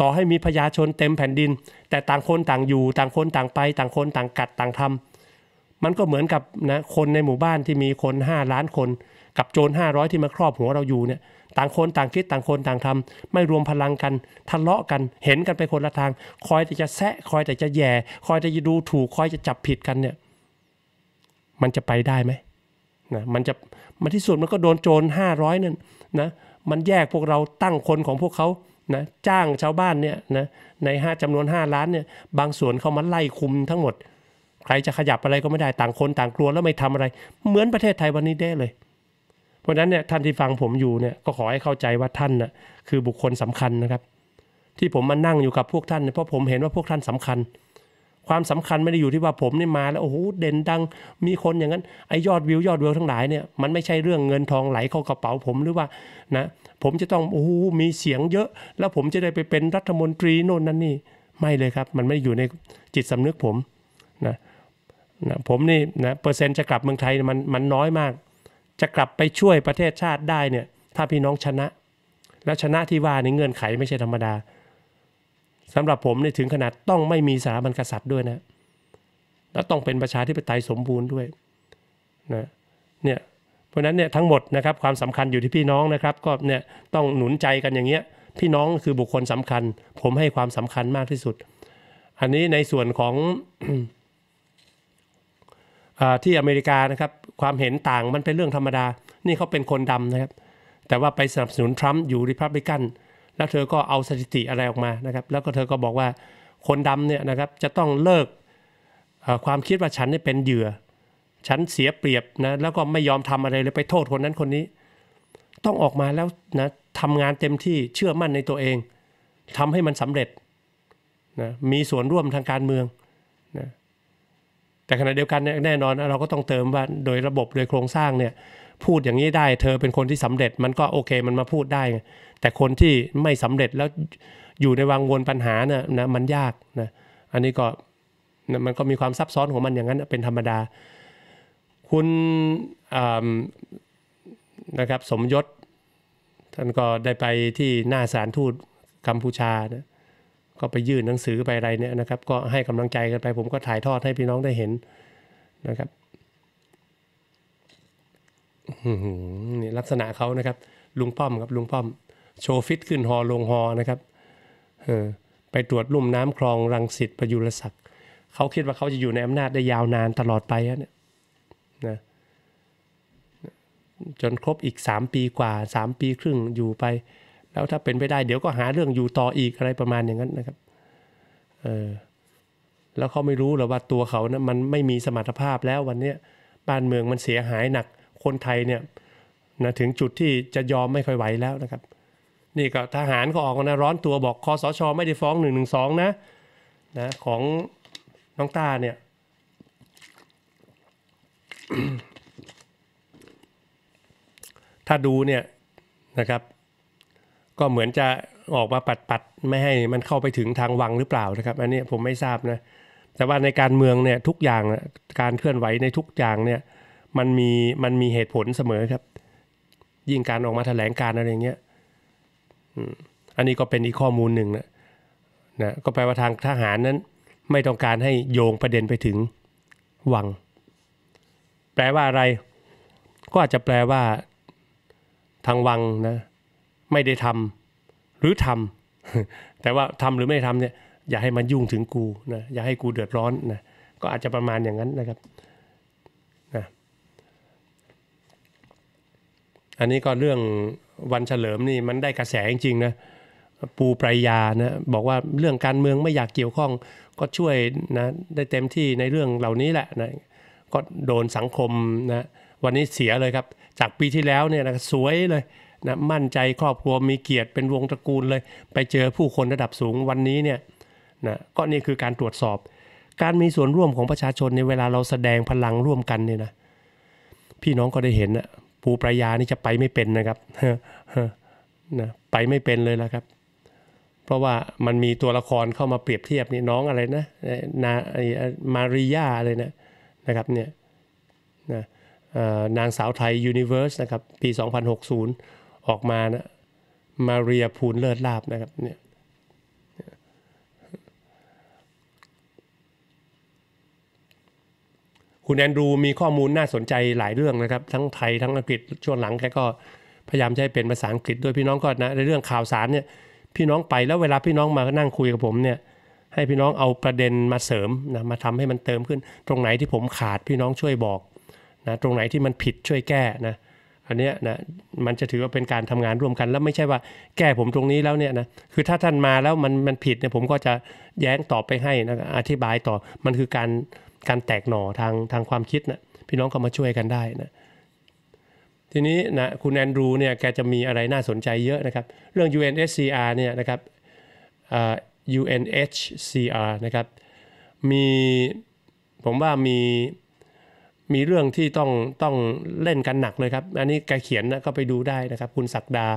ต่อให้มีพยาชนเต็มแผ่นดิน แต่ต่างคนต่างอยู่ ต่างคนต่างไป ต่างคนต่างกัดต่างทำมันก็เหมือนกับนะคนในหมู่บ้านที่มีคน 5 ล้านคน กับโจร500ที่มาครอบหัวเราอยู่เนี่ยต่างคนต่างคิดต่างคนต่างทำไม่รวมพลังกันทะเลาะกันเห็นกันไปคนละทางคอยแต่จะแซะคอยแต่จะแย่คอยแต่จะดูถูกคอยจะจับผิดกันเนี่ยมันจะไปได้ไหมนะมันจะมาที่สุดมันก็โดนโจร 500นั่นนะมันแยกพวกเราตั้งคนของพวกเขานะจ้างชาวบ้านเนี่ยนะใน 5 จำนวน 5 ล้านเนี่ยบางส่วนเขามาไล่คุมทั้งหมด ใครจะขยับอะไรก็ไม่ได้ต่างคนต่างกลัวแล้วไม่ทำอะไร เหมือนประเทศไทยวันนี้ได้เลย เพราะฉะนั้นเนี่ยท่านที่ฟังผมอยู่เนี่ยก็ขอให้เข้าใจว่าท่านนะ่ะคือบุคคลสำคัญนะครับ ที่ผมมานั่งอยู่กับพวกท่านเพราะผมเห็นว่าพวกท่านสำคัญความสำคัญไม่ได้อยู่ที่ว่าผมนี่มาแล้วโอ้โหเด่นดังมีคนอย่างนั้นไอยอดวิวยอดวิวทั้งหลายเนี่ยมันไม่ใช่เรื่องเงินทองไหลเข้ากระเป๋าผมหรือว่านะผมจะต้องโอ้โหมีเสียงเยอะ แล้วผมจะได้ไปเป็นรัฐมนตรีโน่นนั่นนี่ไม่เลยครับมันไม่ได้อยู่ในจิตสำนึกผมนะนะผมนี่นะเปอร์เซ็นต์จะกลับเมืองไทยมันมันน้อยมาก จะกลับไปช่วยประเทศชาติได้เนี่ยถ้าพี่น้องชนะแล้วชนะที่ว่าในเงื่อนไขไม่ใช่ธรรมดาสำหรับผมนี่ถึงขนาดต้องไม่มีสถาบันกษัตริย์ด้วยนะแล้วต้องเป็นประชาธิปไตยสมบูรณ์ด้วยนะเนี่ยเพราะนั้นเนี่ยทั้งหมดนะครับความสำคัญอยู่ที่พี่น้องนะครับ ก็เนี่ยต้องหนุนใจกันอย่างเงี้ยพี่น้องคือบุคคลสำคัญ ผมให้ความสำคัญมากที่สุด อันนี้ในส่วนของอที่อเมริกานะครับ ความเห็นต่างมันเป็นเรื่องธรรมดา นี่เขาเป็นคนดำนะครับ แต่ว่าไปสนับสนุนทรัมป์อยู่ริพับลิกันแล้วเธอก็เอาสถิติอะไรออกมานะครับ แล้วก็เธอก็บอกว่าคนดำเนี่ยนะครับ จะต้องเลิกความคิดว่าฉันเนี่ยเป็นเหยื่อ ฉันเสียเปรียบนะ แล้วก็ไม่ยอมทำอะไรเลย ไปโทษคนนั้นคนนี้ ต้องออกมาแล้วนะทำงานเต็มที่ เชื่อมั่นในตัวเอง ทำให้มันสำเร็จนะ มีส่วนร่วมทางการเมืองนะ แต่ขณะเดียวกันแน่นอนเราก็ต้องเติมว่าโดยระบบโดยโครงสร้างเนี่ยพูดอย่างนี้ได้ เธอเป็นคนที่สำเร็จมันก็โอเค มันมาพูดได้แต่คนที่ไม่สำเร็จแล้วอยู่ในวังวนปัญหาเนี่ยนะ มันยากนะอันนี้ก็มันก็มีความซับซ้อนของมันอย่างนั้นเป็นธรรมดา คุณนะครับสมยศท่านก็ได้ไปที่หน้าสารทูตกัมพูชานะก็ไปยื่นหนังสือไปอะไรเนี่ยนะครับ ก็ให้กำลังใจกันไปผมก็ถ่ายทอดให้พี่น้องได้เห็นนะครับนี่ลักษณะเขานะครับ ลุงป้อมครับ ลุงป้อมโชว์ฟิตขึ้นฮอลงฮอนะครับไปตรวจลุ่มน้ำคลองรังสิตประยุรศักดิ์เขาคิดว่าเขาจะอยู่ในอำนาจได้ยาวนานตลอดไปเนี่ยนะ จนครบอีก 3 ปีกว่า 3 ปีครึ่งอยู่ไป แล้วถ้าเป็นไปได้เดี๋ยวก็หาเรื่องอยู่ต่ออีกอะไรประมาณอย่างนั้นนะครับ เออ แล้วเขาไม่รู้หรอว่าตัวเขานะมันไม่มีสมรรถภาพแล้ววันนี้ บ้านเมืองมันเสียหายหนัก คนไทยเนี่ยนะถึงจุดที่จะยอมไม่ค่อยไหวแล้วนะครับนี่ก็ทหารก็ออกมานะร้อนตัวบอกคอสช ไม่ได้ฟ้องหนึ่งหนึ่งงสอนะนะ ของน้องตาเนี่ยถ้าดูเนี่ยนะครับ ก็เหมือนจะออกมาปัดปัดไม่ให้มันเข้าไปถึงทางวังหรือเปล่านะครับอันนี้ผมไม่ทราบนะแต่ว่าในการเมืองเนี่ยทุกอย่างการเคลื่อนไหวในทุกอย่างเนี่ยมันมีมันมีเหตุผลเสมอครับ ยิ่งการออกมาแถลงการอะไรเงี้ยอันนี้ก็เป็นอีกข้อมูลหนึ่งนะนะก็แปลว่าทางทหารนั้น ไม่ต้องการให้โยงประเด็นไปถึงวัง แปลว่าอะไร ก็อาจจะแปลว่า ทางวังนะไม่ได้ทำ หรือทำ แต่ว่าทำหรือไม่ทำเนี่ยอย่าให้มันยุ่งถึงกูนะอย่าให้กูเดือดร้อนนะก็อาจจะประมาณอย่างนั้นนะครับนะอันนี้ก็เรื่องวันเฉลิมนี่มันได้กระแส จริงๆนะปูปรายานะบอกว่าเรื่องการเมืองไม่อยากเกี่ยวข้อง ก็ช่วยนะได้เต็มที่ในเรื่องเหล่านี้แหละนะก็โดนสังคมนะวันนี้เสียเลยครับ จากปีที่แล้วเนี่ยนะสวยเลยนะมั่นใจครอบครัวมีเกียรติเป็นวงตระกูลเลย ไปเจอผู้คนระดับสูงวันนี้เนี่ยนะก็นี่คือการตรวจสอบ การมีส่วนร่วมของประชาชนในเวลาเราแสดงพลังร่วมกันเนี่ยนะพี่น้องก็ได้เห็นนะปูปรายานี่จะไปไม่เป็นนะครับนะ ไปไม่เป็นเลยและครับ เพราะว่ามันมีตัวละครเข้ามาเปรียบเทียบนี่น้องอะไรนะนามาริยาเลยนะนะครับ เนี่ย นะนางสาวไทย ยูนิเวอร์สนะครับ ปี 2060 ออกมานะมาเรียพูนเลิศลาบนะครับ เนี่ยคุณแอนดรูมีข้อมูลน่าสนใจหลายเรื่องนะครับ ทั้งไทย ทั้งอังกฤษช่วงหลังแกก็พยายามจะให้เป็นภาษาอังกฤษด้วยพี่น้องก็นะในเรื่องข่าวสารเนี่ยพี่น้องไปแล้วเวลาพี่น้องมานั่งคุยกับผมเนี่ยให้พี่น้องเอาประเด็นมาเสริมนะมาทำให้มันเติมขึ้น ตรงไหนที่ผมขาดพี่น้องช่วยบอกนะตรงไหนที่มันผิดช่วยแก้นะอันเนี้ยนะมันจะถือว่าเป็นการทำงานร่วมกัน แล้วไม่ใช่ว่าแก้ผมตรงนี้แล้วเนี่ยนะคือถ้าท่านมาแล้วมันมันผิดเนี่ยผมก็จะแย้งตอบไปให้นะอธิบายต่อมันคือการการแตกหน่อทางทางความคิดนะพี่น้องก็มาช่วยกันได้นะทีนี้นะคุณแอนดรูเนี่ยแกจะมีอะไรน่าสนใจเยอะนะครับเรื่อง u n h c r เนี่ยนะครับ UNHCR นะครับ มี ผมว่ามี มีเรื่องที่ต้องต้องเล่นกันหนักเลยครับ อันนี้แกเขียนนะก็ไปดูได้นะครับ คุณศักดา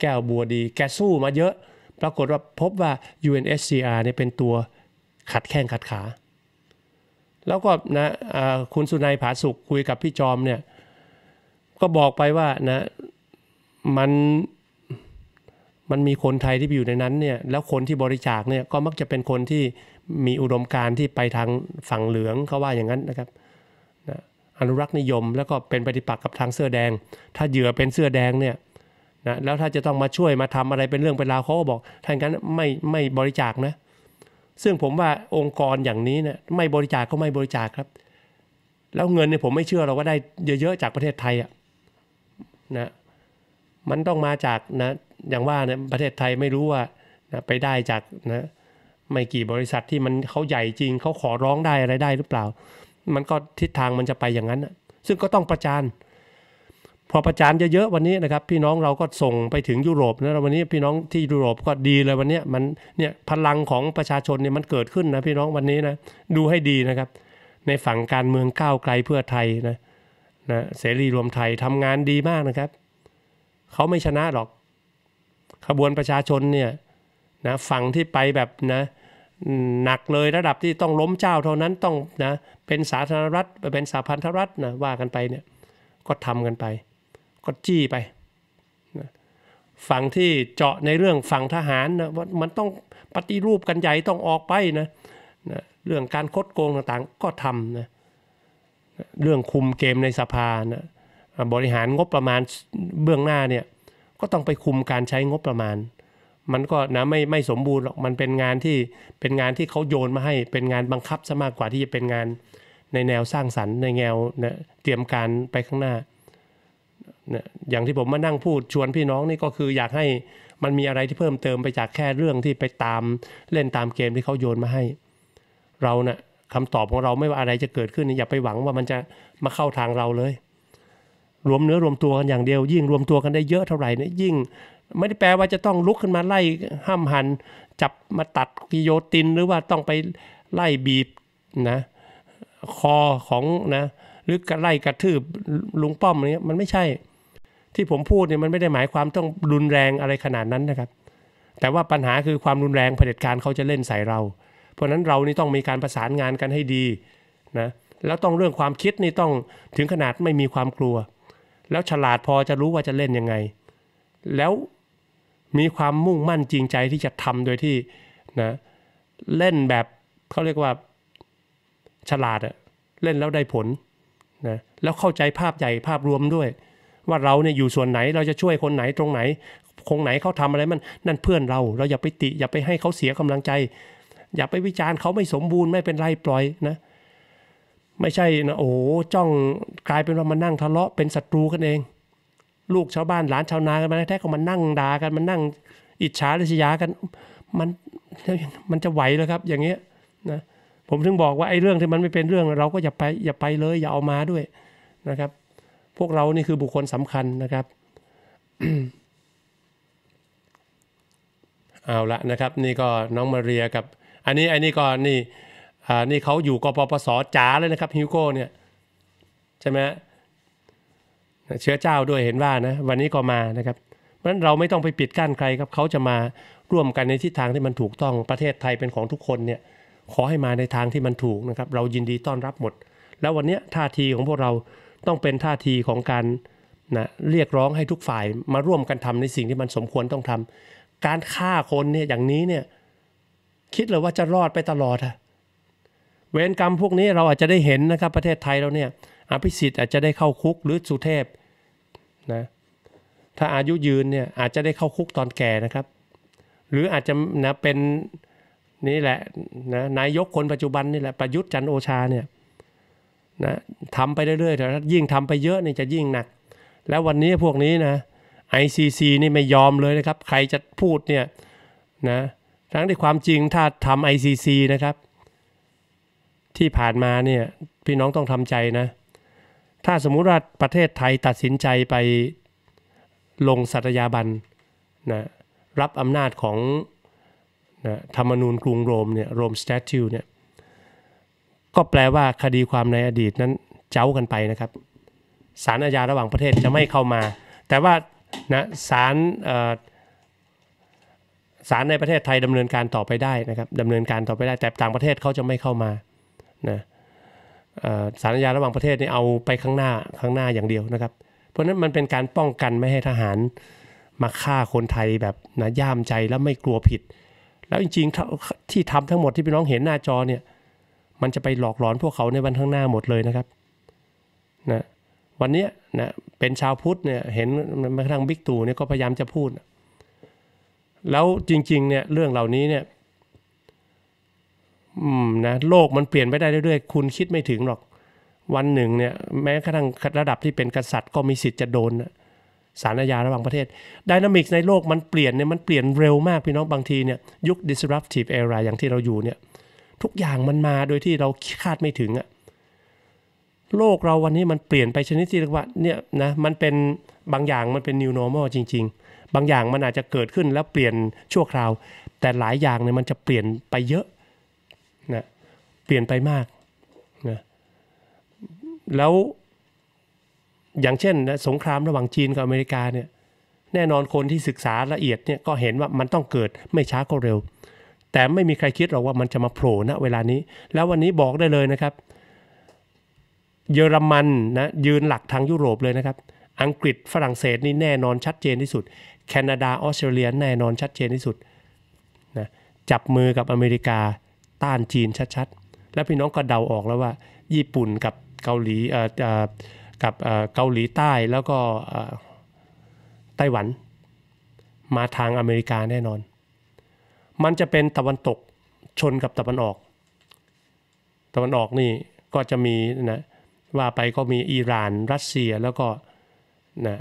แก้วบัวดี แกสู้มาเยอะ ปรากฏว่าพบว่า u n h c r เนี่ยเป็นตัวขัดแข้งขัดขาแล้วก็นะคุณสุนัยผาสุกคุยกับพี่จอมเนี่ยก็บอกไปว่านะมันมันมีคนไทยที่อยู่ในนั้นเนี่ยแล้วคนที่บริจาคเนี่ยก็มักจะเป็นคนที่มีอุดมการที่ไปทางฝั่งเหลืองเขาว่าอย่างนั้นนะครับนะอนุรักษ์นิยมแล้วก็เป็นปฏิปักษ์กับทางเสื้อแดง ถ้าเหยื่อเป็นเสื้อแดงเนี่ยนะแล้วถ้าจะต้องมาช่วยมาทำอะไรเป็นเรื่องเป็นราวเขาก็บอกถ้าอย่างนั้นไม่ไม่บริจาคนะซึ่งผมว่าองค์กรอย่างนี้เนี่ยไม่บริจาคก็ไม่บริจาคครับแล้วเงินเนี่ยผมไม่เชื่อเราว่าได้เยอะ ๆ จากประเทศไทยอ่ะนะมันต้องมาจากนะอย่างว่าเนี่ยประเทศไทยไม่รู้ว่านะไปได้จากนะไม่กี่บริษัทที่มันเขาใหญ่จริง เขาขอร้องได้อะไรได้หรือเปล่า มันก็ทิศทางมันจะไปอย่างนั้น ซึ่งก็ต้องประจานพอประจานเยอะๆวันนี้นะครับพี่น้องเราก็ส่งไปถึงยุโรปนะวันนี้พี่น้องที่ยุโรปก็ดีเลยวันนี้มันเนี่ยพลังของประชาชนเนี่ยมันเกิดขึ้นนะพี่น้องวันนี้นะดูให้ดีนะครับ ในฝั่งการเมืองก้าวไกลเพื่อไทยนะนะเสรีรวมไทยทำงานดีมากนะครับเขาไม่ชนะหรอก ขบวนประชาชนเนี่ยนะฝั่งที่ไปแบบนะหนักเลยระดับที่ต้องล้มเจ้าเท่านั้นต้องนะเป็นสาธารณรัฐเป็นสาพันธรัฐนะว่ากันไปเนี่ยก็ทำกันไปก็จี้ไป ฝั่งที่เจาะในเรื่องฝั่งทหารนะว่ามันต้องปฏิรูปกันใหญ่ ต้องออกไปนะนะเรื่องการคดโกงต่างๆ ก็ทำนะ เรื่องคุมเกมในสภานะบริหารงบประมาณเบื้องหน้าเนี่ยก็ต้องไปคุมการใช้งบประมาณ มันก็นะไม่ไม่สมบูรณ์หรอกมันเป็นงานที่เป็นงานที่เขาโยนมาให้เป็นงานบังคับซะมากกว่าที่จะเป็นงานในแนวสร้างสรรค์ในแนวนะเตรียมการไปข้างหน้าอย่างที่ผมมานั่งพูดชวนพี่น้อง นี่ก็คืออยากให้มันมีอะไรที่เพิ่มเติมไปจากแค่เรื่องที่ไปตาม เล่นตามเกมที่เขาโยนมาให้ เรานะ่ยคำตอบของเราไม่ว่าอะไรจะเกิดขึ้นอย่าไปหวังว่ามันจะมาเข้าทางเราเลย รวมเนื้อรวมตัวกันอย่างเดียว ยิ่งรวมตัวกันได้เยอะเท่าไหร่นี่ยยิ่ง ไม่ได้แปลว่าจะต้องลุกขึ้นมาไล่ห้ามหันจับมาตัดกิโยตินหรือว่าต้องไปไล่บีบนะ คอของนะหรือกระไล่กระทืบลุงป้อมอะไรเงี้ยมันไม่ใช่ ที่ผมพูดเนี่ยมันไม่ได้หมายความต้องรุนแรงอะไรขนาดนั้นนะครับ แต่ว่าปัญหาคือความรุนแรงเผด็จการเขาจะเล่นใส่เรา เพราะนั้นเรานี่ต้องมีการประสานงานกันให้ดีนะแล้วต้องเรื่องความคิดนี่ต้องถึงขนาดไม่มีความกลัว แล้วฉลาดพอจะรู้ว่าจะเล่นยังไง แล้วมีความมุ่งมั่นจริงใจที่จะทำโดยที่นะเล่นแบบเขาเรียกว่าฉลาดอะเล่นแล้วได้ผลนะแล้วเข้าใจภาพใหญ่ภาพรวมด้วย ว่าเราเนี่ยอยู่ส่วนไหนเราจะช่วยคนไหนตรงไหน คงไหนเขาทำอะไรมันนั่นเพื่อนเรา เราอย่าไปติอย่าไปให้เขาเสียกำลังใจ อย่าไปวิจารณ์เขาไม่สมบูรณ์ไม่เป็นไรปล่อยนะไม่ใช่นะโอ้จ้องกลายเป็นว่ามานั่งทะเลาะเป็นศัตรูกันเอง ลูกชาวบ้านหลานชาวนากันมาแท้ก็มานั่งด่ากันมานั่งอิจฉาริษยากัน มันมันจะไหวเหรอครับ อย่างเงี้ยนะผมถึงบอกว่าไอ้เรื่องที่มันไม่เป็นเรื่อง เราก็อย่าไปอย่าไปเลย อย่าเอามาด้วยนะครับ พวกเรานี่คือบุคคลสำคัญนะครับเอาละนะครับ นี่ก็น้องมาเรียกับ อันนี้อันนี้ก็นี่อ่านี่เขาอยู่กปปสจ๋าเลยนะครับฮิวโก้เนี่ยใช่ไหมเชื้อเจ้าด้วยเห็นว่านะ วันนี้ก็มานะครับเพราะฉะนั้นเราไม่ต้องไปปิดกั้นใครครับเขาจะมาร่วมกันในทิศทางที่มันถูกต้องประเทศไทยเป็นของทุกคนเนี่ยขอให้มาในทางที่มันถูกนะครับ เรายินดีต้อนรับหมด แล้ววันนี้ท่าทีของพวกเราต้องเป็นท่าทีของการนะเรียกร้องให้ทุกฝ่ายมาร่วมกันทำในสิ่งที่มันสมควรต้องทำ การฆ่าคนเนี่ยอย่างนี้เนี่ยคิดเลยว่าจะรอดไปตลอดอะเวรกรรมพวกนี้เราอาจจะได้เห็นนะครับประเทศไทยเราเนี่ยอภิสิทธิ์อาจจะได้เข้าคุก หรือสุเทพนะถ้าอายุยืนเนี่ยอาจจะได้เข้าคุกตอนแก่นะครับ หรืออาจจะนะเป็นนี่แหละนะนายกคนปัจจุบันนี่แหละ ประยุทธ์จันโอชาเนี่ยนะทำไปเรื่อยๆแต่ยิ่งทำไปเยอะนี่จะยิ่งหนัก แล้ววันนี้พวกนี้นะ ICC นี่ไม่ยอมเลยนะครับ ใครจะพูดเนี่ยนะทั้งในความจริงถ้าทำ ICC นะครับ ที่ผ่านมาเนี่ยพี่น้องต้องทำใจนะ ถ้าสมมุติว่าประเทศไทยตัดสินใจไปลงสัตยาบันนะรับอำนาจของนะธรรมนูญกรุงโรมเนี่ยโรมสแตทิวเนี่ยก็แปลว่าคดีความในอดีตนั้นเจ้ากันไปนะครับศาลอาญาระหว่างประเทศจะไม่เข้ามา แต่ว่านะศาลศาลในประเทศไทยดำเนินการต่อไปได้นะครับดำเนินการต่อไปได้ แต่ต่างประเทศเขาจะไม่เข้ามานะสารยาระหว่างประเทศนี่เอาไปข้างหน้าข้างหน้าอย่างเดียวนะครับ เพราะนั้นมันเป็นการป้องกันไม่ให้ทหารมาฆ่าคนไทยแบบนะย่ามใจแล้วไม่กลัวผิดแล้วจริงๆ ที่ทำทั้งหมดที่พี่น้องเห็นหน้าจอเนี่ยมันจะไปหลอกหลอนพวกเขาในวันข้างหน้าหมดเลยนะครับนะวันนี้นะเป็นชาวพุทธเนี่ยเห็นแม้กระทั่งบิ๊กตู่เนี่ยก็พยายามจะพูด แล้วจริงๆเนี่ยเรื่องเหล่านี้เนี่ยอืมนะโลกมันเปลี่ยนไปได้เรื่อยๆคุณคิดไม่ถึงหรอกวันหนึ่งเนี่ยแม้กระทั่งระดับที่เป็นกษัตริย์ก็มีสิทธิ์จะโดนนะสารอาญาระหว่างประเทศดินามิกในโลกมันเปลี่ยนเนี่ยมันเปลี่ยนเร็วมากพี่น้องบางทีเนี่ยยุค disruptive era อย่างที่เราอยู่เนี่ยทุกอย่างมันมาโดยที่เราคาดไม่ถึงอะโลกเราวันนี้มันเปลี่ยนไปชนิดที่เรียกว่าเนี่ยนะมันเป็นบางอย่างมันเป็น new normal จริงๆ บางอย่างมันอาจจะเกิดขึ้นแล้วเปลี่ยนชั่วคราว แต่หลายอย่างเนี่ยมันจะเปลี่ยนไปเยอะนะเปลี่ยนไปมากนะแล้วอย่างเช่น สงครามระหว่างจีนกับอเมริกาเนี่ยแน่นอนคนที่ศึกษาละเอียดเนี่ยก็เห็นว่ามันต้องเกิดไม่ช้าก็เร็ว แต่ไม่มีใครคิดหรอกว่ามันจะมาโผล่ณเวลานี้แล้ววันนี้บอกได้เลยนะครับ เยอรมันนะยืนหลักทางยุโรปเลยนะครับ อังกฤษฝรั่งเศสนี่แน่นอนชัดเจนที่สุดแคนาดาออสเตรเลียแน่นอนชัดเจนที่สุดนะจับมือกับอเมริกาต้านจีนชัดๆ และพี่น้องก็เดาออกแล้วว่าญี่ปุ่นกับเกาหลีเอ่อกับเกาหลีใต้แล้วก็ไต้หวันมาทางอเมริกาแน่นอน มันจะเป็นตะวันตกชนกับตะวันออก ตะวันออกนี่ก็จะมีนะว่าไปก็มีอิหร่าน รัสเซียแล้วก็นะ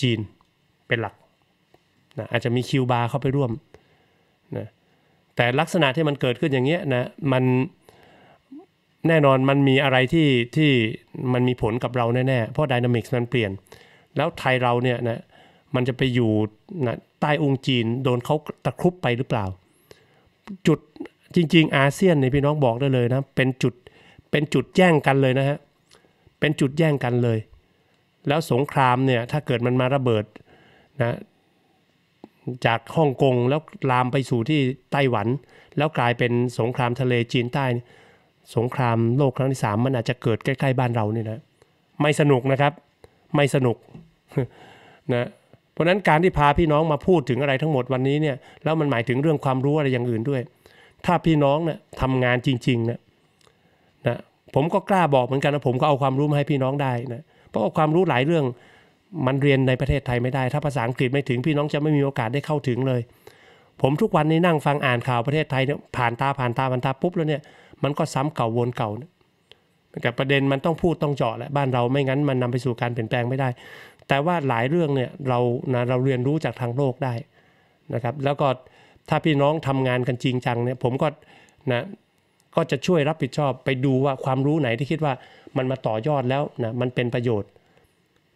จีนเป็นหลักนะอาจจะมีคิวบาเข้าไปร่วมนะแต่ลักษณะที่มันเกิดขึ้นอย่างเงี้ยนะมันแน่นอนมันมีอะไรที่ที่มันมีผลกับเราแน่ๆเพราะดินามิกส์มันเปลี่ยน แล้วไทยเราเนี่ยนะ มันจะไปอยู่นะใต้องค์จีนโดนเขาตะครุบไปหรือเปล่า จุดจริงๆอาเซียนเนี่ยพี่น้องบอกได้เลยนะ เป็นจุดเป็นจุดแย่งกันเลยนะฮะ เป็นจุดแย่งกันเลย แล้วสงครามเนี่ยถ้าเกิดมันมาระเบิดนะจากฮ่องกง แล้วลามไปสู่ที่ไต้หวันแล้วกลายเป็นสงครามทะเลจีนใต้สงครามโลกครั้งที่สามมันอาจจะเกิดใกล้ ๆ บ้านเรานี่นะ ไม่สนุกนะครับ ไม่สนุกนะเพราะนั้นการที่พาพี่น้องมาพูดถึงอะไรทั้งหมดวันนี้เนี่ยแล้วมันหมายถึงเรื่องความรู้อะไรอย่างอื่นด้วย ถ้าพี่น้องเนี่ยทำงานจริงๆนะนะผมก็กล้าบอกเหมือนกันนะผมก็เอาความรู้ มาให้พี่น้องได้นะเพราะาความรู้หลายเรื่องมันเรียนในประเทศไทยไม่ได้ถ้าภาษาอังกฤษไม่ถึงพี่น้องจะไม่มีโอกาสได้เข้าถึงเลย ผมทุกวันนี้นั่งฟังอ่านข่าวประเทศไทยเนี่ยผ่านตาผ่านตาผ่านตาปุ๊บแล้วเนี่ยมันก็ซ้ำเก่าวนเก่าแับประเด็นมันต้องพูดต้องเจาะแหละบ้านเราไม่งั้นมันนำไปสู่การเปลี่ยนแปลงไม่ได้ แต่ว่าหลายเรื่องเนี่ยเรานะเราเรียนรู้จากทางโลกได้นะครับแล้วก็ถ้าพี่น้องทำงานกันจริงจังเนี่ยผมก็นะก็จะช่วยรับผิดชอบไปดูว่าความรู้ไหนที่คิดว่ามันมาต่อยอดแล้วนะมันเป็นประโยชน์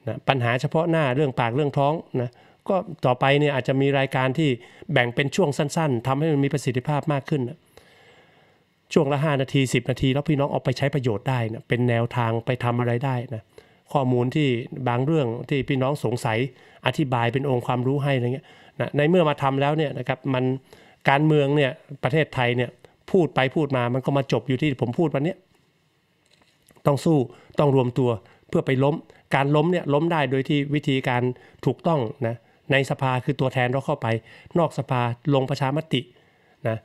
นะปัญหาเฉพาะหน้าเรื่องปากเรื่องท้องนะก็ต่อไปเนี่ยอาจจะมีรายการที่แบ่งเป็นช่วงสั้นๆ ทำให้มันมีประสิทธิภาพมากขึ้นนะช่วงละ 5นาที 10 นาทีแล้วพี่น้องเอาไปใช้ประโยชน์ได้นะเป็นแนวทางไปทำอะไรได้นะข้อมูลที่บางเรื่องที่พี่น้องสงสัยอธิบายเป็นองค์ความรู้ให้อะไรเงี้ยนะในเมื่อมาทำแล้วเนี่ยนะครับมันการเมืองเนี่ยประเทศไทยเนี่ยพูดไปพูดมามันก็มาจบอยู่ที่ผมพูดวันนี้ ต้องสู้ต้องรวมตัวเพื่อไปล้ม การล้มเนี่ยล้มได้โดยที่วิธีการถูกต้องนะในสภาคือตัวแทนเราเข้าไปนอกสภาลงประชามตินะ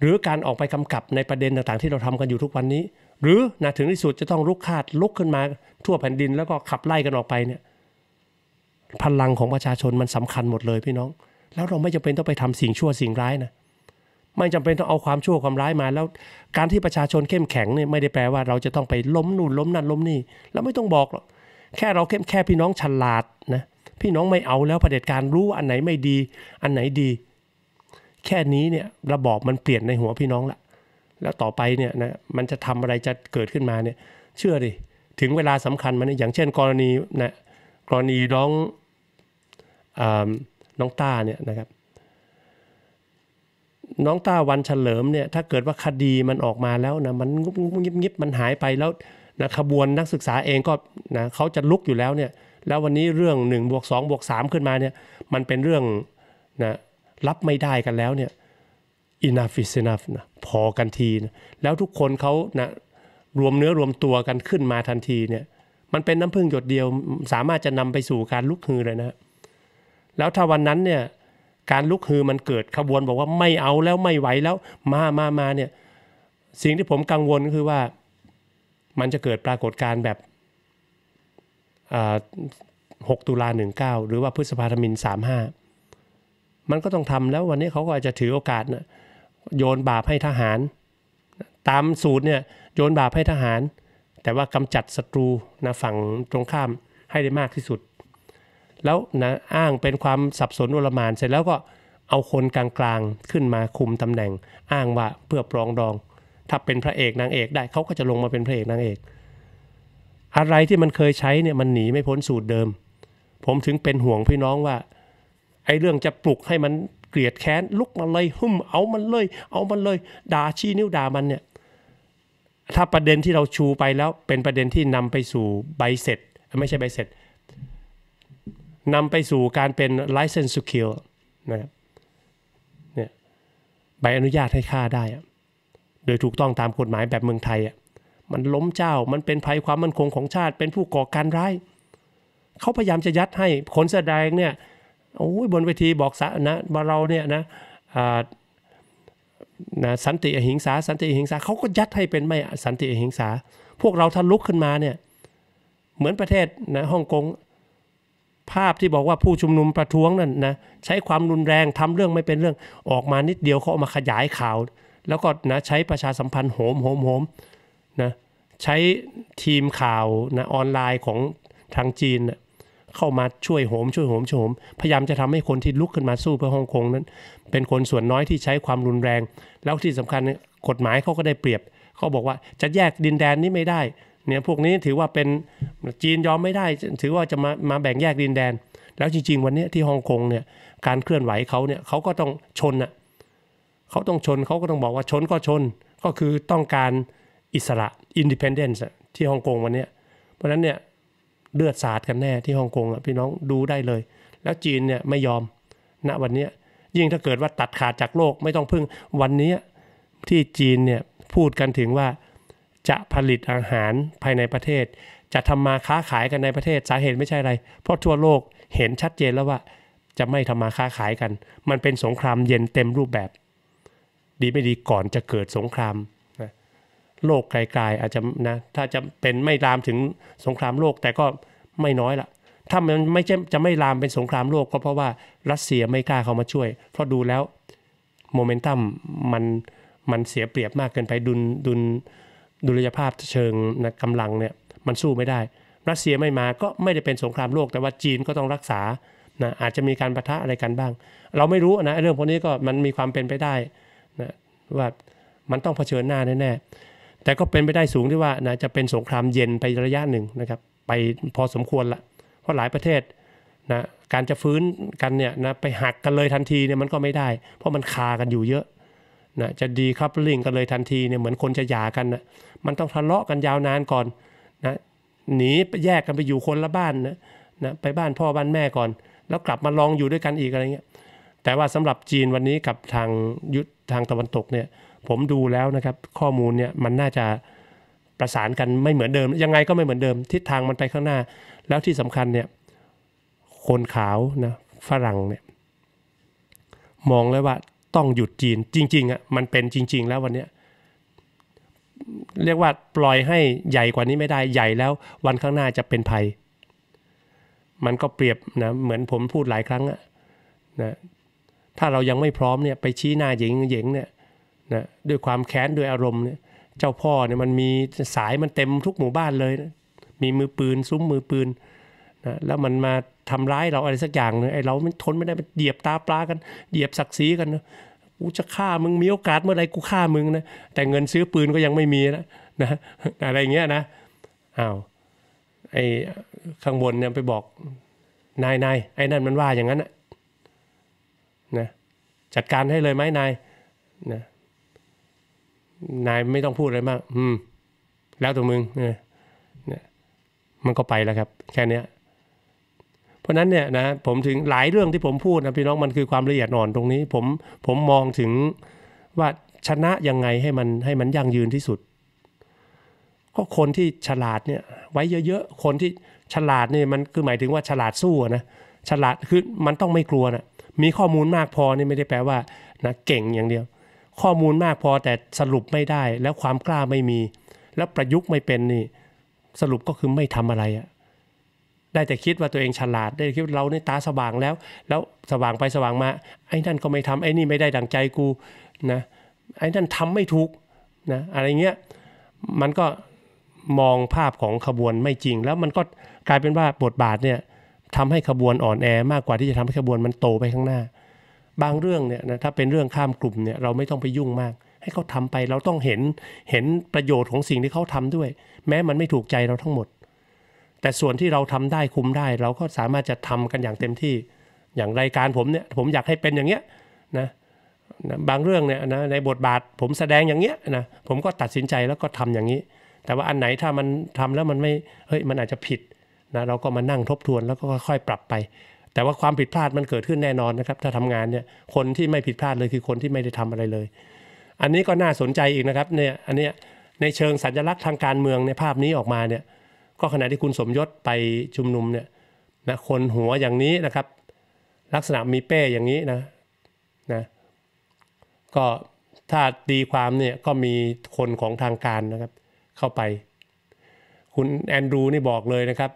หรือการออกไปกำกับในประเด็นต่างๆที่เราทำกันอยู่ทุกวันนี้ หรือนะถึงที่สุดจะต้องลุกคาดลุกขึ้นมาทั่วแผ่นดิน แล้วก็ขับไล่กันออกไปเนี่ยพลังของประชาชนมันสำคัญหมดเลยพี่น้อง แล้วเราไม่จำเป็นต้องไปทำสิ่งชั่วสิ่งร้ายนะ ไม่จำเป็นต้องเอาความชั่วความร้ายมาแล้ว การที่ประชาชนเข้มแข็งเนี่ยไม่ได้แปลว่าเราจะต้องไปล้มนู่นล้มนั่นล้มนี่เราไม่ต้องบอกหรอกแค่เราเข้มแค่พี่น้องฉลาดนะพี่น้องไม่เอาแล้วเผด็จการรู้อันไหนไม่ดี อันไหนดีแค่นี้เนี่ยระบอบมันเปลี่ยนในหัวพี่น้องละแล้วต่อไปเนี่ยนะมันจะทำอะไรจะเกิดขึ้นมาเนี่ยเชื่อดิถึงเวลาสำคัญมันอย่างเช่นกรณีนะกรณีน้องอน้องต้าเนี่ยนะครับ น้องต้าวันเฉลิมเนี่ยถ้าเกิดว่าคดีมันออกมาแล้วนะมันงุบงิบงิบมันหายไปแล้วนะขบวนนักศึกษาเองก็นะเขาจะลุกอยู่แล้วเนี่ยแล้ววันนี้เรื่อง1นึบวกสบวกสขึ้นมาเนี่ยมันเป็นเรื่องนะรับไม่ได้กันแล้วเนี่ย enough is enough นะพอกันทีนะแล้วทุกคนเขานะรวมเนื้อรวมตัวกันขึ้นมาทันทีเนี่ย มันเป็นน้ำพึ่งหยดเดียวสามารถจะนำไปสู่การลุกฮือเลยนะ แล้วถ้าวันนั้นเนี่ยการลุกฮือมันเกิดขบวนบอกว่าไม่เอาแล้วไม่ไหวแล้วมามามาเนี่ย สิ่งที่ผมกังวลคือว่ามันจะเกิดปรากฏการณ์แบบ 6 ตุลา19 หรือว่าพฤษภาธมิน35มันก็ต้องทำแล้ววันนี้เขาก็อาจจะถือโอกาสนะโยนบาปให้ทหาร ตามสูตรเนี่ยโยนบาปให้ทหาร แต่ว่ากำจัดศัตรูนะฝั่งตรงข้ามให้ได้มากที่สุด แล้วนะอ้างเป็นความสับสนโอลมานเสร็จแล้วก็เอาคนกลางๆ ขึ้นมาคุมตำแหน่ง อ้างว่าเพื่อปรองดอง ถ้าเป็นพระเอกนางเอกได้เขาก็จะลงมาเป็นพระเอกนางเอกอะไรที่มันเคยใช้เนี่ยมันหนีไม่พ้นสูตรเดิม ผมถึงเป็นห่วงพี่น้องว่าไอ้เรื่องจะปลุกให้มันเกลียดแค้นลุกมาเลยหุ่มเอามันเลย เอามันเลยด่าชี้นิ้วด่ามันเนี่ยถ้าประเด็นที่เราชูไปแล้วเป็นประเด็นที่นำไปสู่ใบเสร็จไม่ใช่ใบเสร็จนำไปสู่การเป็น license to kill นะครับเนี่ยใบอนุญาตให้ฆ่าได้ โดยถูกต้องตามกฎหมายแบบเมืองไทยอ่ะมันล้มเจ้ามันเป็นภัยความมั่นคงของชาติ เป็นผู้ก่อการร้ายเขาพยายามจะยัดให้คนแสดงเนี่ยโอ้ยบนเวทีบอกสนะมาเราเนี่ยนะนะสันติอหิงสา สันติอหิงสาเขาก็ยัดให้เป็นไม่สันติอหิงสา พวกเราถ้าลุกขึ้นมาเนี่ยเหมือนประเทศนะฮ่องกงภาพที่บอกว่าผู้ชุมนุมประท้วงนั่นนะใช้ความรุนแรงทำเรื่องไม่เป็นเรื่องออกมานิดเดียวเขาเอามาขยายข่าว แล้วก็นะใช้ประชาสัมพันธ์โหมโหมโหมนะใช้ทีมข่าวนะออนไลน์ของทางจีนนะเข้ามาช่วยโหมช่วยโหมช่วยโหมพยายามจะทำให้คนที่ลุกขึ้นมาสู้เพื่อฮ่องกงนั้นเป็นคนส่วนน้อยที่ใช้ความรุนแรง แล้วที่สำคัญกฎหมายเขาก็ได้เปรียบเขาบอกว่าจะแยกดินแดนนี้ไม่ได้เนี่ยพวกนี้ถือว่าเป็นจีนยอมไม่ได้ถือว่าจะมามาแบ่งแยกดินแดน แล้วจริงๆวันนี้ที่ฮ่องกงเนี่ยการเคลื่อนไหวเขาเนี่ยเขาก็ต้องชนอ่ะเขาต้องชนเขาก็ต้องบอกว่าชนก็ชนก็คือต้องการอิสระอินดิเพนเดนซ์ที่ฮ่องกงวันนี้เพราะฉะนั้นเนี่ยเลือดสาดกันแน่ที่ฮ่องกงอ่ะพี่น้องดูได้เลย แล้วจีนเนี่ยไม่ยอม ณวันนี้ยิ่งถ้าเกิดว่าตัดขาดจากโลกไม่ต้องพึ่ง วันนี้ที่จีนเนี่ยพูดกันถึงว่าจะผลิตอาหารภายในประเทศ จะทำมาค้าขายกันในประเทศสาเหตุไม่ใช่อะไรเพราะทั่วโลกเห็นชัดเจนแล้วว่า จะไม่ทำมาค้าขายกัน มันเป็นสงครามเย็นเต็มรูปแบบดีไม่ดีก่อนจะเกิดสงครามโลกไกลๆ อาจจะนะถ้าจะเป็นไม่ลามถึงสงครามโลกแต่ก็ไม่น้อยละ ถ้ามันไม่จะจะไม่ลามเป็นสงครามโลกก็เพราะว่ารัสเซียไม่กล้าเข้ามาช่วย เพราะดูแล้วโมเมนตัมมันมันเสียเปรียบมากเกินไปดุลดุลดุลยภาพเชิงนะกำลังเนี่ยมันสู้ไม่ได้ รัสเซียไม่มาก็ไม่ได้เป็นสงครามโลก แต่ว่าจีนก็ต้องรักษานะอาจจะมีการประทะอะไรกันบ้าง เราไม่รู้นะเรื่องพวกนี้ก็มันมีความเป็นไปได้นะว่ามันต้องเผชิญหน้าแน่แต่ก็เป็นไปได้สูงที่ว่านะจะเป็นสงครามเย็นไประยะหนึ่งนะครับไปพอสมควรละเพราะหลายประเทศนะการจะฟื้นกันเนี่ยนะไปหักกันเลยทันทีเนี่ยมันก็ไม่ได้ เพราะมันคากันอยู่เยอะนะจะดีครับลิงกันเลยทันทีเนี่ยเหมือนคนจะหย่ากันนะมันต้องทะเลาะกันยาวนานก่อนนะหนีแยกกันไปอยู่คนละบ้านนะนะไปบ้านพ่อบ้านแม่ก่อน แล้วกลับมาลองอยู่ด้วยกันอีกอะไรเงี้ยแต่ว่าสำหรับจีนวันนี้กับทางยุทธทางตะวันตกเนี่ยผมดูแล้วนะครับ ข้อมูลเนี่ยมันน่าจะประสานกันไม่เหมือนเดิม ยังไงก็ไม่เหมือนเดิม ทิศทางมันไปข้างหน้า แล้วที่สำคัญเนี่ยคนขาวนะฝรั่งเนี่ยมองเลยว่าต้องหยุดจีน จริงๆอ่ะมันเป็นจริง ๆแล้ววันเนี้ยเรียกว่าปล่อยให้ใหญ่กว่านี้ไม่ได้ใหญ่แล้ว วันข้างหน้าจะเป็นภัย มันก็เปรียบนะเหมือนผมพูดหลายครั้งอะนะถ้าเรายังไม่พร้อมเนี่ยไปชี้หน้าหญิงหญิงเนี่ยนะด้วยความแค้น ด้วยอารมณ์เนี่ย เจ้าพ่อเนี่ยมันมีสายมันเต็มทุกหมู่บ้านเลยนะมีมือปืนซุ้มมือปืนนะ แล้วมันมาทำร้ายเราอะไรสักอย่างน่ยไอ้เรามทนไม่ได้มันเหยียบตาปลากันเหยียบศักดิ์ศรีกันนะกูจะฆ่ามึงมีโอกาสเมื่อไรกูฆ่ามึงนะ แต่เงินซื้อปืนก็ยังไม่มีนะนะอะไรเงี้ยนะอ้าวไอ้ข้างบนเนี่ยไปบอกนายนายไอ้นั่นมันว่าอย่างนั้นนะ จัดการให้เลยไหมนายนะนายไม่ต้องพูดอะไรมาก อืม แล้วตัวมึงเนี่ย มันก็ไปแล้วครับ แค่เนี้ยเพราะนั้นเนี่ยนะผมถึงหลายเรื่องที่ผมพูดนะพี่น้องมันคือความละเอียดอ่อนตรงนี้ผมผมมองถึงว่าชนะยังไงให้มันให้มันยั่งยืนที่สุดก็คนที่ฉลาดเนี่ย ไว้เยอะๆ คนที่ฉลาดเนี่ยมันคือหมายถึงว่าฉลาดสู้นะฉลาดคือมันต้องไม่กลัวนะมีข้อมูลมากพอนี่ไม่ได้แปลว่านะเก่งอย่างเดียวข้อมูลมากพอแต่สรุปไม่ได้แล้วความกล้าไม่มี แล้วประยุกต์ไม่เป็นนี่ สรุปก็คือไม่ทำอะไรอะได้แต่คิดว่าตัวเองฉลาด ได้คิดเราในตาสว่างแล้ว แล้วสว่างไปสว่างมา ไอ้นั่นก็ไม่ทำไอ้นี่ไม่ได้ดังใจกูนะไอ้นั่นทำไม่ถูกนะอะไรเงี้ยมันก็มองภาพของขบวนไม่จริง แล้วมันก็กลายเป็นว่าบทบาทเนี่ยทำให้ขบวนอ่อนแอมากกว่าที่จะทำให้ขบวนมันโตไปข้างหน้าบางเรื่องเนี่ยนะถ้าเป็นเรื่องข้ามกลุ่มเนี่ยเราไม่ต้องไปยุ่งมาก ให้เขาทำไปเราต้องเห็นเห็นประโยชน์ของสิ่งที่เขาทำด้วย แม้มันไม่ถูกใจเราทั้งหมด แต่ส่วนที่เราทำได้คุมได้ เราก็สามารถจะทำกันอย่างเต็มที่ อย่างรายการผมเนี่ยผมอยากให้เป็นอย่างเงี้ยนะบางเรื่องเนี่ยนะในบทบาทผมแสดงอย่างเงี้ยนะผมก็ตัดสินใจแล้วก็ทำอย่างนี้ แต่ว่าอันไหนถ้ามันทำแล้วมันไม่เฮ้ยมันอาจจะผิดนะเราก็มานั่งทบทวนแล้วก็ค่อยปรับไปแต่ว่าความผิดพลาดมันเกิดขึ้นแน่นอนนะครับ ถ้าทำงานเนี่ยคนที่ไม่ผิดพลาดเลยคือคนที่ไม่ได้ทำอะไรเลย อันนี้ก็น่าสนใจอีกนะครับเนี่ยอันเนี้ยในเชิงสัญลักษณ์ทางการเมืองในภาพนี้ออกมาเนี่ย ก็ขณะที่คุณสมยศไปชุมนุมเนี่ยนะคนหัวอย่างนี้นะครับ ลักษณะมีเป้อย่างนี้นะนะก็ถ้าดีความเนี่ยก็มีคนของทางการนะครับเข้าไป คุณแอนดรูนี่บอกเลยนะครับ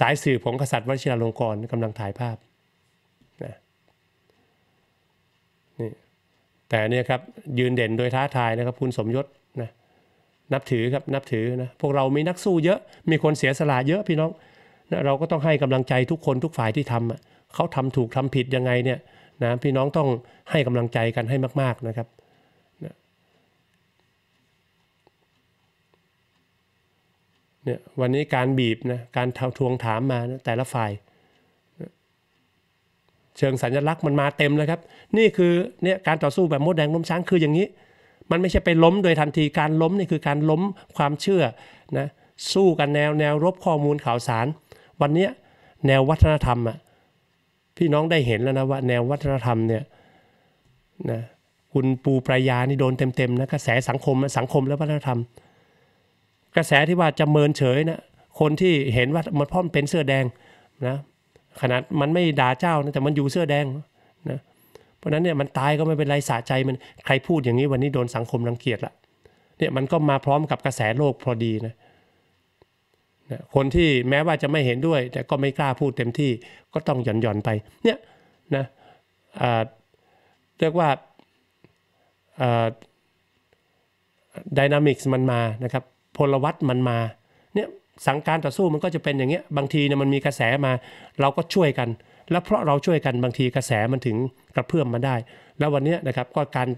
สายสืบของกษัตริย์วชิราลงกรณ์กำลังถ่ายภาพนะนี่แต่เนี่ยครับยืนเด่นโดยท้าทายนะครับคุณสมยศนะนับถือครับนับถือนะพวกเรามีนักสู้เยอะมีคนเสียสละเยอะพี่น้องนะเราก็ต้องให้กำลังใจทุกคนทุกฝ่ายที่ทำเขาทำถูกทำผิดยังไงเนี่ยนะพี่น้องต้องให้กำลังใจกันให้มาก ๆนะครับเนี่ยวันนี้การบีบนะการทวงถามมานะแต่ละฝ่ายเชิงสัญลักษณ์มันมาเต็มเลยครับ นี่คือเนี่ยการต่อสู้แบบมดแดงล้มช้างคืออย่างนี้ มันไม่ใช่ไปล้มโดยทันทีการล้มนี่คือการล้มความเชื่อนะสู้กันแนวแนวรบข้อมูลข่าวสาร วันนี้แนววัฒนธรรมอ่ะพี่น้องได้เห็นแล้วนะว่าแนววัฒนธรรมเนี่ยนะคุณปูปรายานี่โดนเต็มๆนะกระแสสังคมสังคมและวัฒนธรรมกระแสที่ว่าจะเมินเฉยนะคนที่เห็นว่ามันพ่อมเป็นเสื้อแดงนะขนาดมันไม่ด่าเจ้านะแต่มันอยู่เสื้อแดงนะเพราะนั้นเนี่ยมันตายก็ไม่เป็นไรสะใจมันใครพูดอย่างนี้วันนี้โดนสังคมรังเกียจละเนี่ยมันก็มาพร้อมกับกระแสโลกพอดีนะนะคนที่แม้ว่าจะไม่เห็นด้วยแต่ก็ไม่กล้าพูดเต็มที่ก็ต้องหย่อนหย่อนไปเนี่ยนะเรียกว่าดินามิกส์มันมานะครับพลวัตมันมาเนี่ยสังการต่อสู้มันก็จะเป็นอย่างเงี้ยบางทีเนี่ยมันมีกระแสมา เราก็ช่วยกัน แล้วเพราะเราช่วยกันบางทีกระแสมันถึงกระเพื่อมมาได้ แล้ววันนี้นะครับก็การ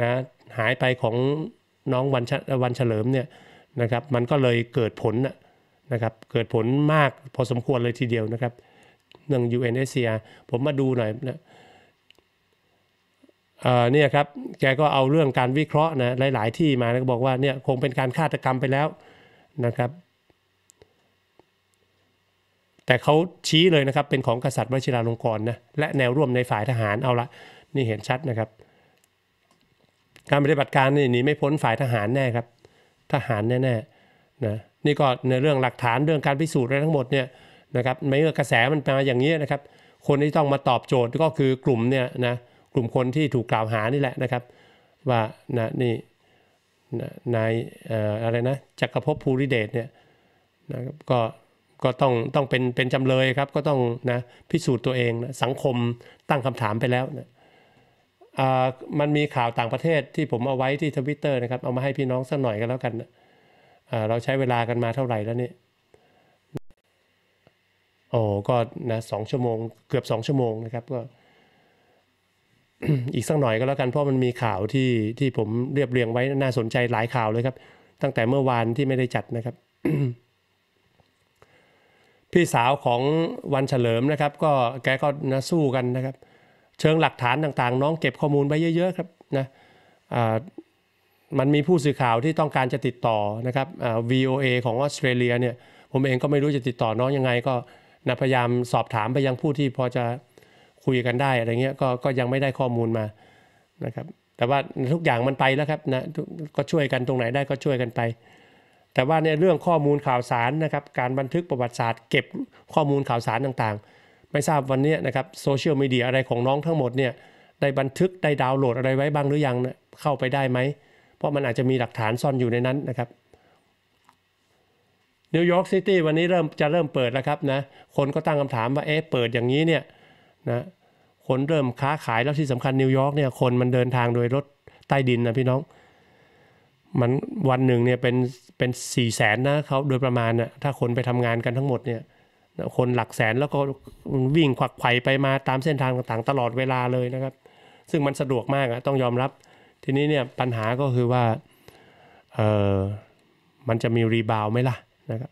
นะหายไปของน้องวันวันเฉลิมเนี่ยนะครับมันก็เลยเกิดผลนะครับเกิดผลมากพอสมควรเลยทีเดียวนะครับเรื่อง u n h c r ผมมาดูหน่อยนะเนี่ยครับแกก็เอาเรื่องการวิเคราะห์นะหลาย ๆ ที่มา แล้วก็บอกว่าเนี่ยคงเป็นการฆาตกรรมไปแล้วนะครับ แต่เขาชี้เลยนะครับเป็นของกษัตริย์วชิราลงกรณ์นะและแนวร่วมในฝ่ายทหารเอาละนี่เห็นชัดนะครับ การปฏิบัติการนี่หนีไม่พ้นฝ่ายทหารแน่ครับทหารแน่ๆนะนี่ก็ในเรื่องหลักฐานเรื่องการพิสูจน์อะไรทั้งหมดเนี่ยนะครับไม่ว่ากระแสมันมาอย่างนี้นะครับคนที่ต้องมาตอบโจทย์ก็คือกลุ่มเนี่ยนะลุ่มคนที่ถูกกล่าวหานี่แหละนะครับ ว่านะนี่นายอะไรนะจักรภพภูริเดชเนี่ยนะครับก็ก็ต้องต้องเป็นเป็นจำเลยครับ ก็ต้องนะพิสูจน์ตัวเองนะ สังคมตั้งคำถามไปแล้วนะมันมีข่าวต่างประเทศที่ผมเอาไว้ที่ทวิตเตอร์นะครับ เอามาให้พี่น้องสักหน่อยกันแล้วกันนะเราใช้เวลากันมาเท่าไหร่แล้วนี่ โอ้ก็นะสองชั่วโมงเกือบสองชั่วโมงนะครับก็อีกสักหน่อยก็แล้วกัน เพราะมันมีข่าวที่ที่ผมเรียบเรียงไว้น่าสนใจหลายข่าวเลยครับ ตั้งแต่เมื่อวานที่ไม่ได้จัดนะครับ พี่สาวของวันเฉลิมนะครับ ก็แกก็นะสู้กันนะครับ เชิงหลักฐานต่าง ๆ น้องเก็บข้อมูลไปเยอะๆครับนะมันมีผู้สื่อข่าวที่ต้องการจะติดต่อนะครับ VOA ของออสเตรเลียเนี่ย ผมเองก็ไม่รู้จะติดต่อน้องยังไง ก็นะพยายามสอบถามไปยังผู้ที่พอจะคุยกันได้อะไรเงี้ยก็ก็ยังไม่ได้ข้อมูลมานะครับแต่ว่าทุกอย่างมันไปแล้วครับนะก็ช่วยกันตรงไหนได้ก็ช่วยกันไป แต่ว่าในเรื่องข้อมูลข่าวสารนะครับ การบันทึกประวัติศาสตร์เก็บข้อมูลข่าวสารต่างๆ ไม่ทราบวันนี้นะครับโซเชียลมีเดียอะไรของน้องทั้งหมดเนี่ยได้บันทึกได้ดาวน์โหลดอะไรไว้บ้างหรือยังนะเข้าไปได้ไหมเพราะมันอาจจะมีหลักฐานซ่อนอยู่ในนั้นนะครับนิวยอร์กซิตี้วันนี้เริ่มจะเริ่มเปิดแล้วครับนะคนก็ตั้งคำถามว่าเอ๊ะเปิดอย่างนี้เนี่ยนะคนเริ่มค้าขายแล้วที่สำคัญนิวยอร์กเนี่ยคนมันเดินทางโดยรถใต้ดินนะพี่น้อง มันวันหนึ่งเนี่ยเป็นเป็นสี่แสนนะเขาโดยประมาณนะ่ะถ้าคนไปทำงานกันทั้งหมดเนี่ยคนหลักแสนแล้วก็วิ่งขวักไขว่ไปมาตามเส้นทางต่างๆตลอดเวลาเลยนะครับ ซึ่งมันสะดวกมากอะต้องยอมรับทีนี้เนี่ยปัญหาก็คือว่าเออมันจะมีรีบาวไหมล่ะนะครับ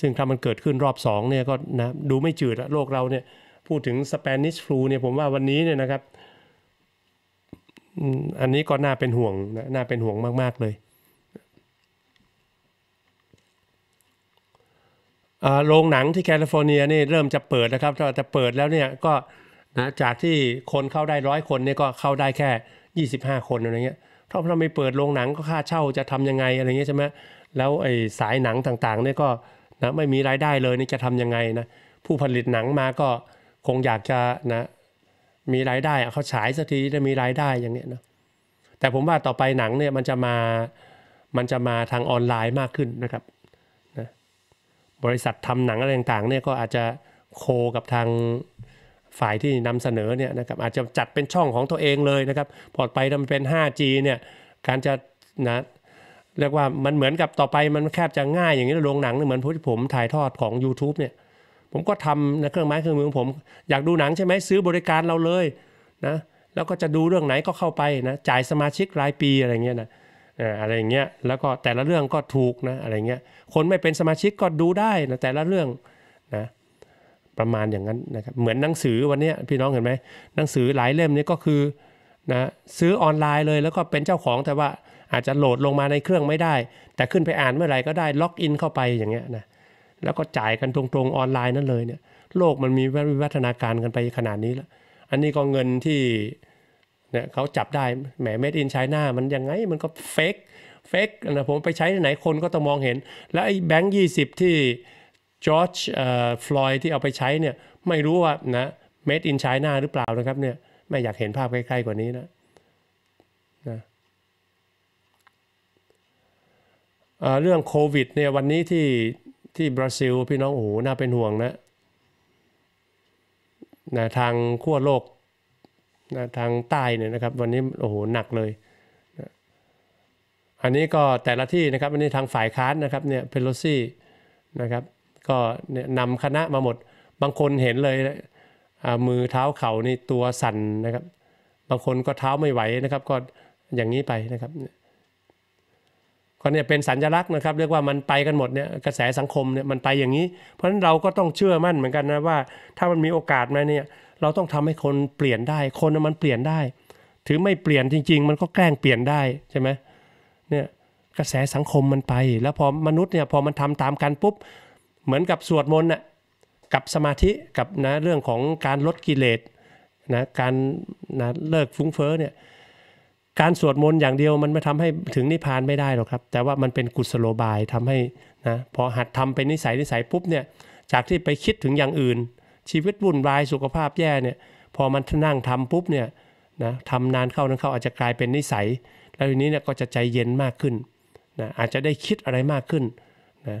ซึ่งถ้ามันเกิดขึ้นรอบสองเนี่ยก็นะดูไม่จืดละโลกเราเนี่ยพูดถึงสเปนิชฟลูเนี่ยผมว่าวันนี้เนี่ยนะครับอันนี้ก็น่าเป็นห่วงนะน่าเป็นห่วงมาก ๆ เลยโรงหนังที่แคลิฟอร์เนียนี่เริ่มจะเปิดนะครับถ้าจะเปิดแล้วเนี่ยก็นะจากที่คนเข้าได้ร้อยคนเนี่ยก็เข้าได้แค่ 25 คนอะไรเงี้ยถ้าเราไม่เปิดโรงหนังก็ค่าเช่าจะทํำยังไงอะไรเงี้ยใช่ไหมแล้วไอ้สายหนังต่างๆเนี่ยก็นะไม่มีรายได้เลยนี่จะทํำยังไงนะผู้ผลิตหนังมาก็คงอยากจะนะมีรายได้เขาฉายสักทีจะมีรายได้อย่างเนี้ยนะแต่ผมว่าต่อไปหนังเนี่ยมันจะมามันจะมาทางออนไลน์มากขึ้นนะครับนะบริษัททำหนังอะไรต่างๆเนี่ยก็อาจจะโคกับทางฝ่ายที่นำเสนอเนี่ยนะครับอาจจะจัดเป็นช่องของตัวเองเลยนะครับพอไปมันเป็น 5G เนี่ยการจะนะเรียกว่ามันเหมือนกับต่อไปมันแคบจะง่ายอย่างนี้โรงหนังเหมือนพวกี่ผมถ่ายทอดของ YouTube เนี่ยผมก็ทำในเครื่องไม้เครื่องมือของผมอยากดูหนังใช่ไหมซื้อบริการเราเลยนะแล้วก็จะดูเรื่องไหนก็เข้าไปนะจ่ายสมาชิกรายปีอะไรเงี้ยนะอะไรเงี้ยแล้วก็แต่ละเรื่องก็ถูกนะอะไรเงี้ยคนไม่เป็นสมาชิกก็ดูได้นะแต่ละเรื่องนะประมาณอย่างนั้นนะครับเหมือนหนังสือวันนี้พี่น้องเห็นไหมหนังสือหลายเล่มนี้ก็คือนะซื้อออนไลน์เลยแล้วก็เป็นเจ้าของแต่ว่าอาจจะโหลดลงมาในเครื่องไม่ได้ แต่ขึ้นไปอ่านเมื่อไหร่ก็ได้ล็อกอินเข้าไปอย่างเงี้ยนะแล้วก็จ่ายกันตรงๆออนไลน์นั่นเลยเนี่ยโลกมันมีวิวัฒนาการกันไปขนาดนี้แล้วอันนี้ก็เงินที่เนี่ยเขาจับได้แหมเม็ดอินชัยหน้ามันยังไงมันก็เฟกเฟกนะผมไปใช้ไหนคนก็ต้องมองเห็น แล้วไอ้แบงค์ยี่สิบที่จอร์จฟลอยที่เอาไปใช้เนี่ยไม่รู้ว่านะเม็ดอินชัยหน้าหรือเปล่านะครับเนี่ยไม่อยากเห็นภาพใกล้ๆกว่านี้นะนะเรื่องโควิดเนี่ยวันนี้ที่ที่บราซิล พี่น้อง โอ้โห น่าเป็นห่วงนะนะทางขั้วโลกนะทางใต้เนี่ยนะครับวันนี้โอ้โห หนักเลยนะอันนี้ก็แต่ละที่นะครับอันนี้ทางฝ่ายค้านนะครับเนี่ยเพโลซี่นะครับ ก็นำคณะมาหมด บางคนเห็นเลยมือเท้าเข่านี่ ตัวสั่นนะครับ บางคนก็เท้าไม่ไหวนะครับ ก็อย่างนี้ไปนะครับก็เนี่ยเป็นสัญลักษณ์นะครับเรียกว่ามันไปกันหมดเนี่ยกระแสสังคมเนี่ยมันไปอย่างนี้ เพราะฉะนั้นเราก็ต้องเชื่อมั่นเหมือนกันนะว่าถ้ามันมีโอกาสมาเนี่ย เราต้องทำให้คนเปลี่ยนได้ คนมันเปลี่ยนได้ถือไม่เปลี่ยนจริง ๆ มันก็แกล้งเปลี่ยนได้ใช่ไหมเนี่ยกระแสสังคมมันไปแล้วพอมนุษย์เนี่ยพอมันทำตามกันปุ๊บเหมือนกับสวดมนต์น่ะกับสมาธิกับนะเรื่องของการลดกิเลสนะการนะเลิกฟุ้งเฟ้อเนี่ยการสวดมนต์อย่างเดียวมันไม่ทำให้ถึงนิพพานไม่ได้หรอกครับ แต่ว่ามันเป็นกุศโลบายทำให้นะพอหัดทำเป็นนิสัยนิสัย ปุ๊บเนี่ยจากที่ไปคิดถึงอย่างอื่น ชีวิตวุ่นวายสุขภาพแย่เนี่ย พอมันนั่งทำปุ๊บเนี่ยนะทำนานเข้านั้นเข้าอาจจะกลายเป็นนิสัย แล้วทีนี้เนี่ยก็จะใจเย็นมากขึ้นนะอาจจะได้คิดอะไรมากขึ้นนะ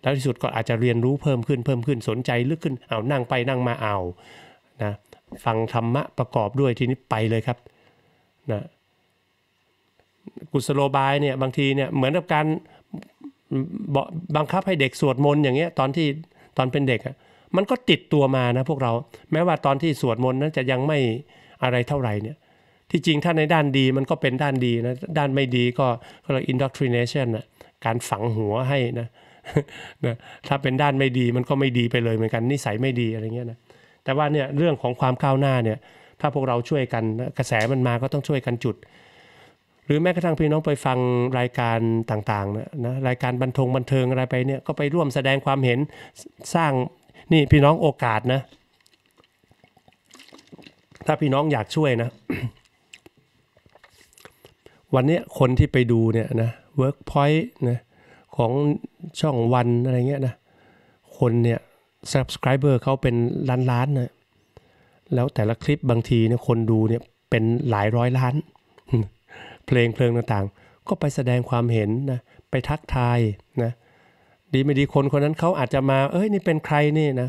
แล้วที่สุดก็อาจจะเรียนรู้เพิ่มขึ้นเพิ่มขึ้นสนใจลึกขึ้นเอานั่งไปนั่งมาเอานะฟังธรรมะประกอบด้วยทีนี้ไปเลยครับนะกุศโลบายเนี่ยบางทีเนี่ยเหมือนกับการบังคับให้เด็กสวดมนต์อย่างเงี้ยตอนที่ตอนเป็นเด็กอะมันก็ติดตัวมานะ พวกเราแม้ว่าตอนที่สวดมนต์นั้นจะยังไม่อะไรเท่าไหร่เนี่ยที่จริง ถ้าในด้านดีมันก็เป็นด้านดีนะด้านไม่ดีก็เขาเรียก indoctrination นะการฝังหัวให้นะนะถ้าเป็นด้านไม่ดีมันก็ไม่ดีไปเลยเหมือนกัน นิสัยไม่ดีอะไรเงี้ยนะแต่ว่าเนี่ยเรื่องของความก้าวหน้าเนี่ยถ้าพวกเราช่วยกันกระแสมันมาก็ต้องช่วยกันจุดหรือแม้กระทั่งพี่น้องไปฟังรายการต่างๆนะรายการบันทงบันเทิงอะไรไปเนี่ยก็ไปร่วมแสดงความเห็นสร้าง นี่พี่น้องโอกาสนะ ถ้าพี่น้องอยากช่วยนะ วันนี้คนที่ไปดูเนี่ยนะเวิร์กพอยต์นะของช่องวันอะไรเงี้ยนะ คนเนี่ย subscriber เขาเป็นล้านๆนะแล้วแต่ละคลิปบางทีเนี่ยคนดูเนี่ยเป็นหลายร้อยล้านเพลงเพลงต่าง ๆ ก็ไปแสดงความเห็นนะไปทักทายนะดีไม่ดีคนคนนั้นเขาอาจจะมา เอ้ย นี่เป็นใครนี่นะ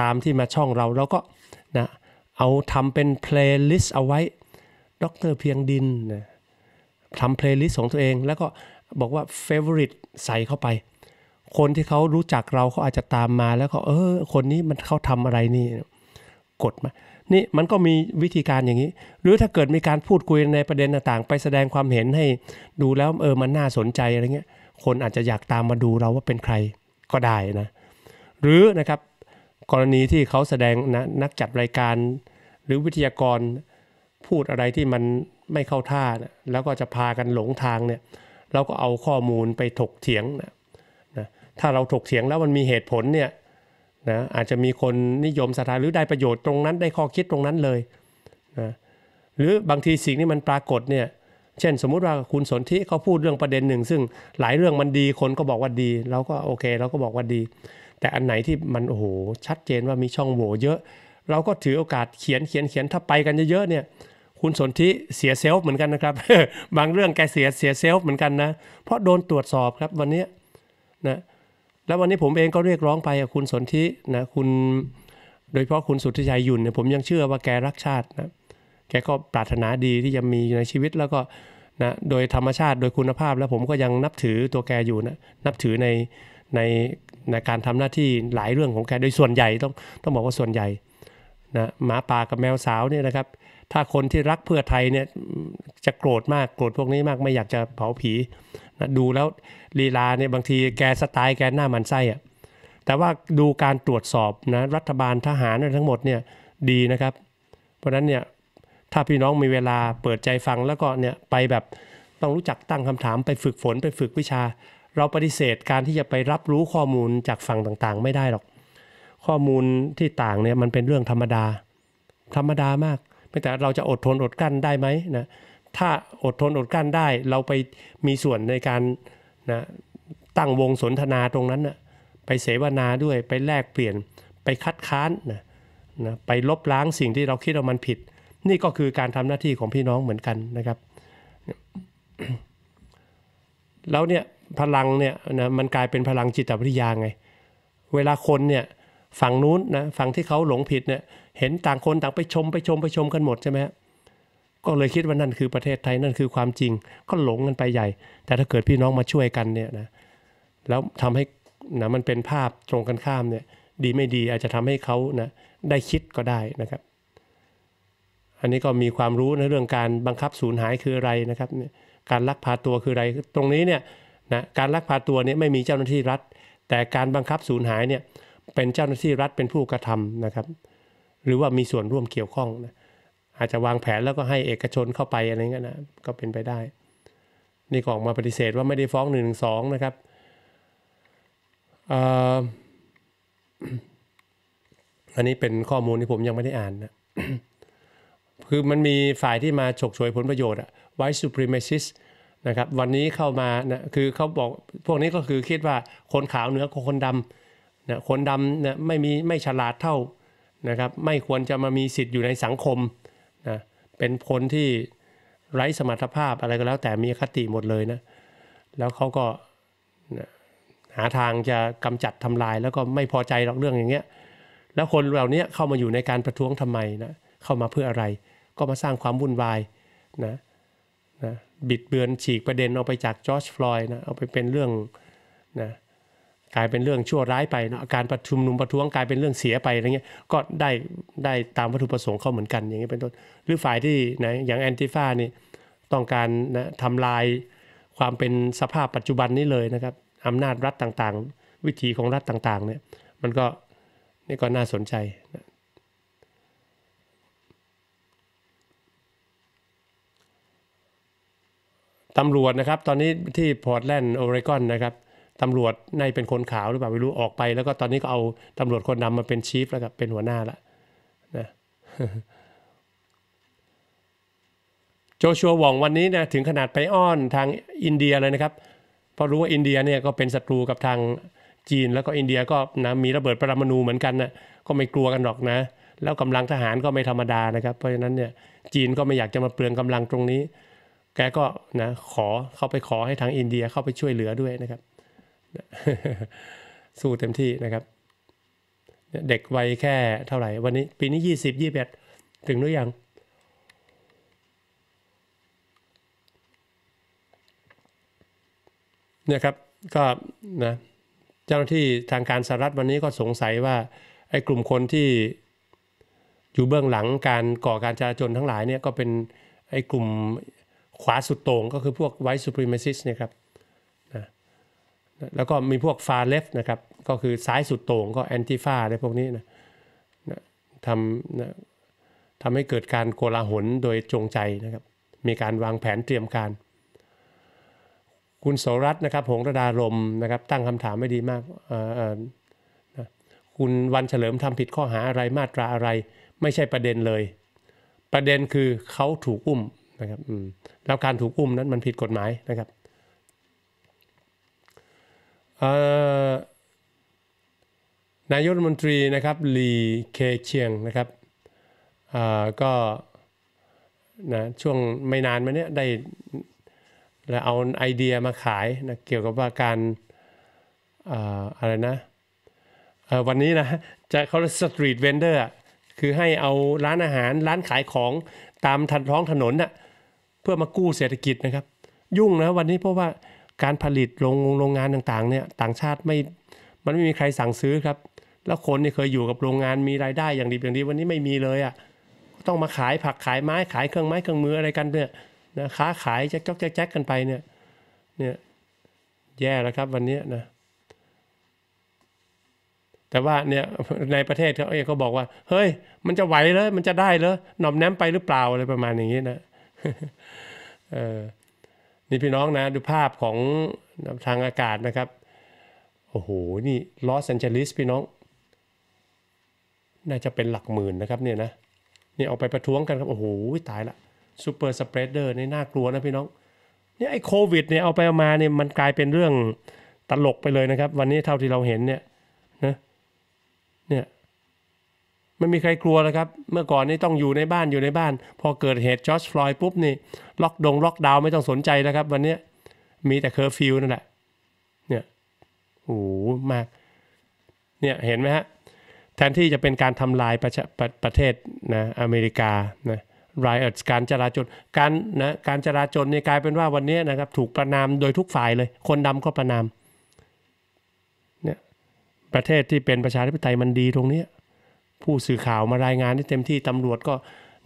ตามที่มาช่องเราเราก็นะเอาทำเป็นเพลย์ลิสต์เอาไว้ดรเพียงดินนะทำเพลย์ลิสต์ของตัวเองแล้วก็บอกว่า favorite ใส่เข้าไป คนที่เขารู้จักเราเขาอาจจะตามมาแล้วก็เออคนนี้มันเขาทำอะไรนี่ กดมานี่มันก็มีวิธีการอย่างนี้ หรือถ้าเกิดมีการพูดคุยในประเด็นต่างๆ ไปแสดงความเห็นให้ดูแล้วเออมันน่าสนใจอะไรเงี้ยคนอาจจะอยากตามมาดูเราว่าเป็นใครก็ได้นะหรือนะครับกรณีที่เขาแสดงนะนักจัดรายการหรือวิทยากรพูดอะไรที่มันไม่เข้าท่านะแล้วก็จะพากันหลงทางเนี่ยเราก็เอาข้อมูลไปถกเถียงนะนะถ้าเราถกเถียงแล้วมันมีเหตุผลเนี่ยนะอาจจะมีคนนิยมศรัทธาหรือได้ประโยชน์ตรงนั้นได้ข้อคิดตรงนั้นเลยนะหรือบางทีสิ่งนี้มันปรากฏเนี่ย เช่นสมมุติว่าคุณสนธิเขาพูดเรื่องประเด็นหนึ่ง ซึ่งหลายเรื่องมันดีคนก็บอกว่าดีเราก็โอเคเราก็บอกว่าดี แต่อันไหนที่มันโอ้โหชัดเจนว่ามีช่องโหว่เยอะ เราก็ถือโอกาสเขียนเขียนเขียนถ้าไปกันเยอะๆเนี่ย คุณสนธิเสียเซลล์เหมือนกันนะครับ บางเรื่องแกเสียเสียเซลล์เหมือนกันนะเพราะโดนตรวจสอบครับวันนี้นะแล้ววันนี้ผมเองก็เรียกร้องไปคุณสนธินะคุณโดยเฉพาะคุณสุทธิชัยยุ่นเนี่ยผมยังเชื่อว่าแกรักชาตินะแกก็ปรารถนาดีที่จะมีในชีวิต แล้วก็นะโดยธรรมชาติโดยคุณภาพแล้วผมก็ยังนับถือตัวแกอยู่นะนับถือในในในการทำหน้าที่หลายเรื่องของแก โดยส่วนใหญ่ต้องต้องบอกว่าส่วนใหญ่นะหมาป่ากับแมวสาวเนี่ยนะครับ ถ้าคนที่รักเพื่อไทยเนี่ยจะโกรธมากโกรธพวกนี้มากไม่อยากจะเผาผีดูแล้วลีลาเนี่ยบางทีแกสไตล์แกหน้ามันไส้อะแต่ว่าดูการตรวจสอบนะรัฐบาลทหารทั้งหมดเนี่ยดีนะครับ เพราะนั้นเนี่ยถ้าพี่น้องมีเวลาเปิดใจฟัง แล้วก็เนี่ยไปแบบต้องรู้จักตั้งคำถามไปฝึกฝนไปฝึกวิชา เราปฏิเสธการที่จะไปรับรู้ข้อมูลจากฝั่งต่างๆไม่ได้หรอก ข้อมูลที่ต่างเนี่ยมันเป็นเรื่องธรรมดา ธรรมดามากแต่เราจะอดทนอดกั้นได้ไหมนะถ้าอดทนอดกั้นได้เราไปมีส่วนในการนะตั้งวงสนทนาตรงนั้นนะไปเสวนาด้วยไปแลกเปลี่ยนไปคัดค้านนะนะไปลบล้างสิ่งที่เราคิดว่ามันผิด นี่ก็คือการทำหน้าที่ของพี่น้องเหมือนกันนะครับแล้วเนี่ย พลังเนี่ยนะมันกลายเป็นพลังจิตวิทยาไง เวลาคนเนี่ยฝั่งนู้นนะฝั่งที่เขาหลงผิดเนี่ยเห็นต่างคนต่างไปชม ไปชมไปชมกันหมดใช่ไหมฮะก็เลยคิดว่านั่นคือประเทศไทยนั่นคือความจริงก็หลงกันไปใหญ่ แต่ถ้าเกิดพี่น้องมาช่วยกันเนี่ยนะแล้วทำให้นะมันเป็นภาพตรงกันข้ามเนี่ยดีไม่ดีอาจจะทำให้เขานะได้คิดก็ได้นะครับ อันนี้ก็มีความรู้ในเรื่องการบังคับสูญหายคืออะไรนะครับการลักพาตัวคืออะไร ตรงนี้เนี่ยนะการลักพาตัวเนี่ยไม่มีเจ้าหน้าที่รัฐ แต่การบังคับสูญหายเนี่ยเป็นเจ้าหน้าที่รัฐเป็นผู้กระทำนะครับ หรือว่ามีส่วนร่วมเกี่ยวข้องนะอาจจะวางแผนแล้วก็ให้เอกชนเข้าไปอะไรเงี้ยนะ ก็เป็นไปได้ นี่ก็ออกมาปฏิเสธว่าไม่ได้ฟ้องหนึ่งสองนะครับอันนี้เป็นข้อมูลที่ผมยังไม่ได้อ่านนะ คือมันมีฝ่ายที่มาฉกฉวยผลประโยชน์อะ white supremacist นะครับ วันนี้เข้ามานะ คือเขาบอกพวกนี้ก็คือคิดว่าคนขาวเหนือกว่าคนดำนะ คนดำนะไม่มีไม่ฉลาดเท่านะครับ ไม่ควรจะมามีสิทธิ์อยู่ในสังคมนะเป็นคนที่ไร้สมรรถภาพอะไรก็แล้ว แต่มีคติหมดเลยนะ แล้วเขาก็นะหาทางจะกำจัดทำลาย แล้วก็ไม่พอใจเรื่องอย่างเงี้ยแล้วคนเหล่านี้เข้ามาอยู่ในการประท้วงทำไมนะ เข้ามาเพื่ออะไร ก็มาสร้างความวุ่นวายนะนะ บิดเบือน ฉีกประเด็นเอาไปจากจอร์จฟลอยด์นะเอาไปเป็นเรื่องนะกลายเป็นเรื่องชั่วร้ายไปเนาะการประชุมนุมประท้วงกลายเป็นเรื่องเสียไปอะไรเงี้ยก็ได้ได้ตามวัตถุประสงค์เขาเหมือนกันอย่างเงี้ยเป็นต้นหรือฝ่ายที่นะอย่างแอนติฟานี่ต้องการนะทำลายความเป็นสภาพปัจจุบันนี้เลยนะครับอำนาจรัฐต่างๆ วิธีของรัฐต่างๆเนี่ยมันก็นี่ก็น่าสนใจนะตำรวจนะครับ ตอนนี้ที่พอร์ตแลนด์โอเรกอนนะครับตำรวจในเป็นคนขาวหรือเปล่าไม่รู้ออกไป แล้วก็ตอนนี้ก็เอาตำรวจคนดำมาเป็นชีฟแล้วก็เป็นหัวหน้าละนะโจชัวหว่องวันนี้นะถึงขนาดไปอ้อนทางอินเดียเลยนะครับเพราะรู้ว่าอินเดียเนี่ยก็เป็นศัตรูกับทางจีนแล้วก็อินเดียก็นะมีระเบิดปรมาณูเหมือนกันนะก็ไม่กลัวกันหรอกนะ แล้วกำลังทหารก็ไม่ธรรมดานะครับเพราะฉะนั้นเนี่ยจีนก็ไม่อยากจะมาเปลืองกำลังตรงนี้ แกก็นะขอเข้าไปขอให้ทางอินเดียเข้าไปช่วยเหลือด้วยนะครับสู้เต็มที่นะครับ เด็กวัยแค่เท่าไหร่ วันนี้ปีนี้ยี่สิบยี่สิบเอ็ดถึงหรือยัง เนี่ยครับ ก็นะ เจ้าหน้าที่ทางการสหรัฐวันนี้ก็สงสัยว่า ไอ้กลุ่มคนที่อยู่เบื้องหลังการก่อการจราจนทั้งหลายเนี่ย ก็เป็นไอ้กลุ่มขวาสุดโต่งก็คือพวกไวท์ซูเปอร์มิสซิสเนี่ยครับแล้วก็มีพวกฟาเลฟนะครับก็คือซ้ายสุดโต่งก็แอนติฟาอะไรพวกนี้นะทำนะทำให้เกิดการโกลาหลโดยจงใจนะครับ มีการวางแผนเตรียมการ คุณโสรัตนะครับหงระดารมนะครับตั้งคำถามไม่ดีมาก คุณวันเฉลิมทำผิดข้อหาอะไรมาตราอะไรไม่ใช่ประเด็นเลย ประเด็นคือเขาถูกอุ้มนะครับแล้วการถูกอุ้มนั้นมันผิดกฎหมายนะครับนายกรัฐมนตรีนะครับลีเคเชียงนะครับ ก็นะช่วงไม่นานมาเนี้ยได้เอาไอเดียมาขายนะเกี่ยวกับว่าการอะไรนะ วันนี้นะ จะเขาสตรีทเวนเดอร์คือให้เอาร้านอาหารร้านขายของตามทันท้องถนนนะ่ะเพื่อมากู้เศรษฐกิจนะครับ ยุ่งนะวันนี้เพราะว่าการผลิตโรงโรงงานต่าง ๆ เนี่ย ต่างชาติไม่ มันไม่มีใครสั่งซื้อครับ แล้วคนเนี่ยเคยอยู่กับโรงงานมีรายได้อย่างดีอย่างดีวันนี้ไม่มีเลยอะ่ะต้องมาขายผักขายไม้ขายเครื่องไม้เครื่องมืออะไรกันเนี่ยนะค้าขายแจ๊กจ๊๊กแจ๊กกันไปเนี่ย เนี่ย แย่แล้วครับ วันนี้นะ แต่ว่าเนี่ยในประเทศเขาเองขาบอกว่าเฮ้ย มันจะไหวเลยมันจะได้เลยหน่อมแนมไปหรือเปล่าอะไรประมาณอย่างนี้นะ เออนี่พี่น้องนะ ดูภาพของทางอากาศนะครับ โอ้โห นี่ลอสแอนเจลิสพี่น้อง น่าจะเป็นหลักหมื่นนะครับเนี่ยนะนี่เอาไปประท้วงกันครับ โอ้โหตายละซูเปอร์สเปรเดอร์นี่น่ากลัวนะพี่น้องเนี่ยไอ้โควิดเนี่ย เอาไปเอามาเนี่ยมันกลายเป็นเรื่อง ตลกไปเลยนะครับ วันนี้เท่าที่เราเห็นเนี่ยนะเนี่ยไม่มีใครกลัวแล้วครับ เมื่อก่อนนี่ต้องอยู่ในบ้านอยู่ในบ้าน พอเกิดเหตุจอร์จฟลอยด์ปุ๊บนี่ล็อกดง ล็อกดาวไม่ต้องสนใจแล้วครับ วันนี้มีแต่เคอร์ฟิวนั่นแหละ เนี่ย โอ้มาก เนี่ย เห็นไหมฮะ แทนที่จะเป็นการทำลายประประประเทศ นะ อเมริกานะรายเอดการจราจนการนะการจราจนเนี่ยกลายเป็นว่าวันนี้นะครับถูกประนามโดยทุกฝ่ายเลยคนดำก็ประนาม เนี่ยประเทศที่เป็นประชาธิปไตยมันดีตรงนี้ผู้สื่อข่าวมารายงานได้เต็มที่ตำรวจก็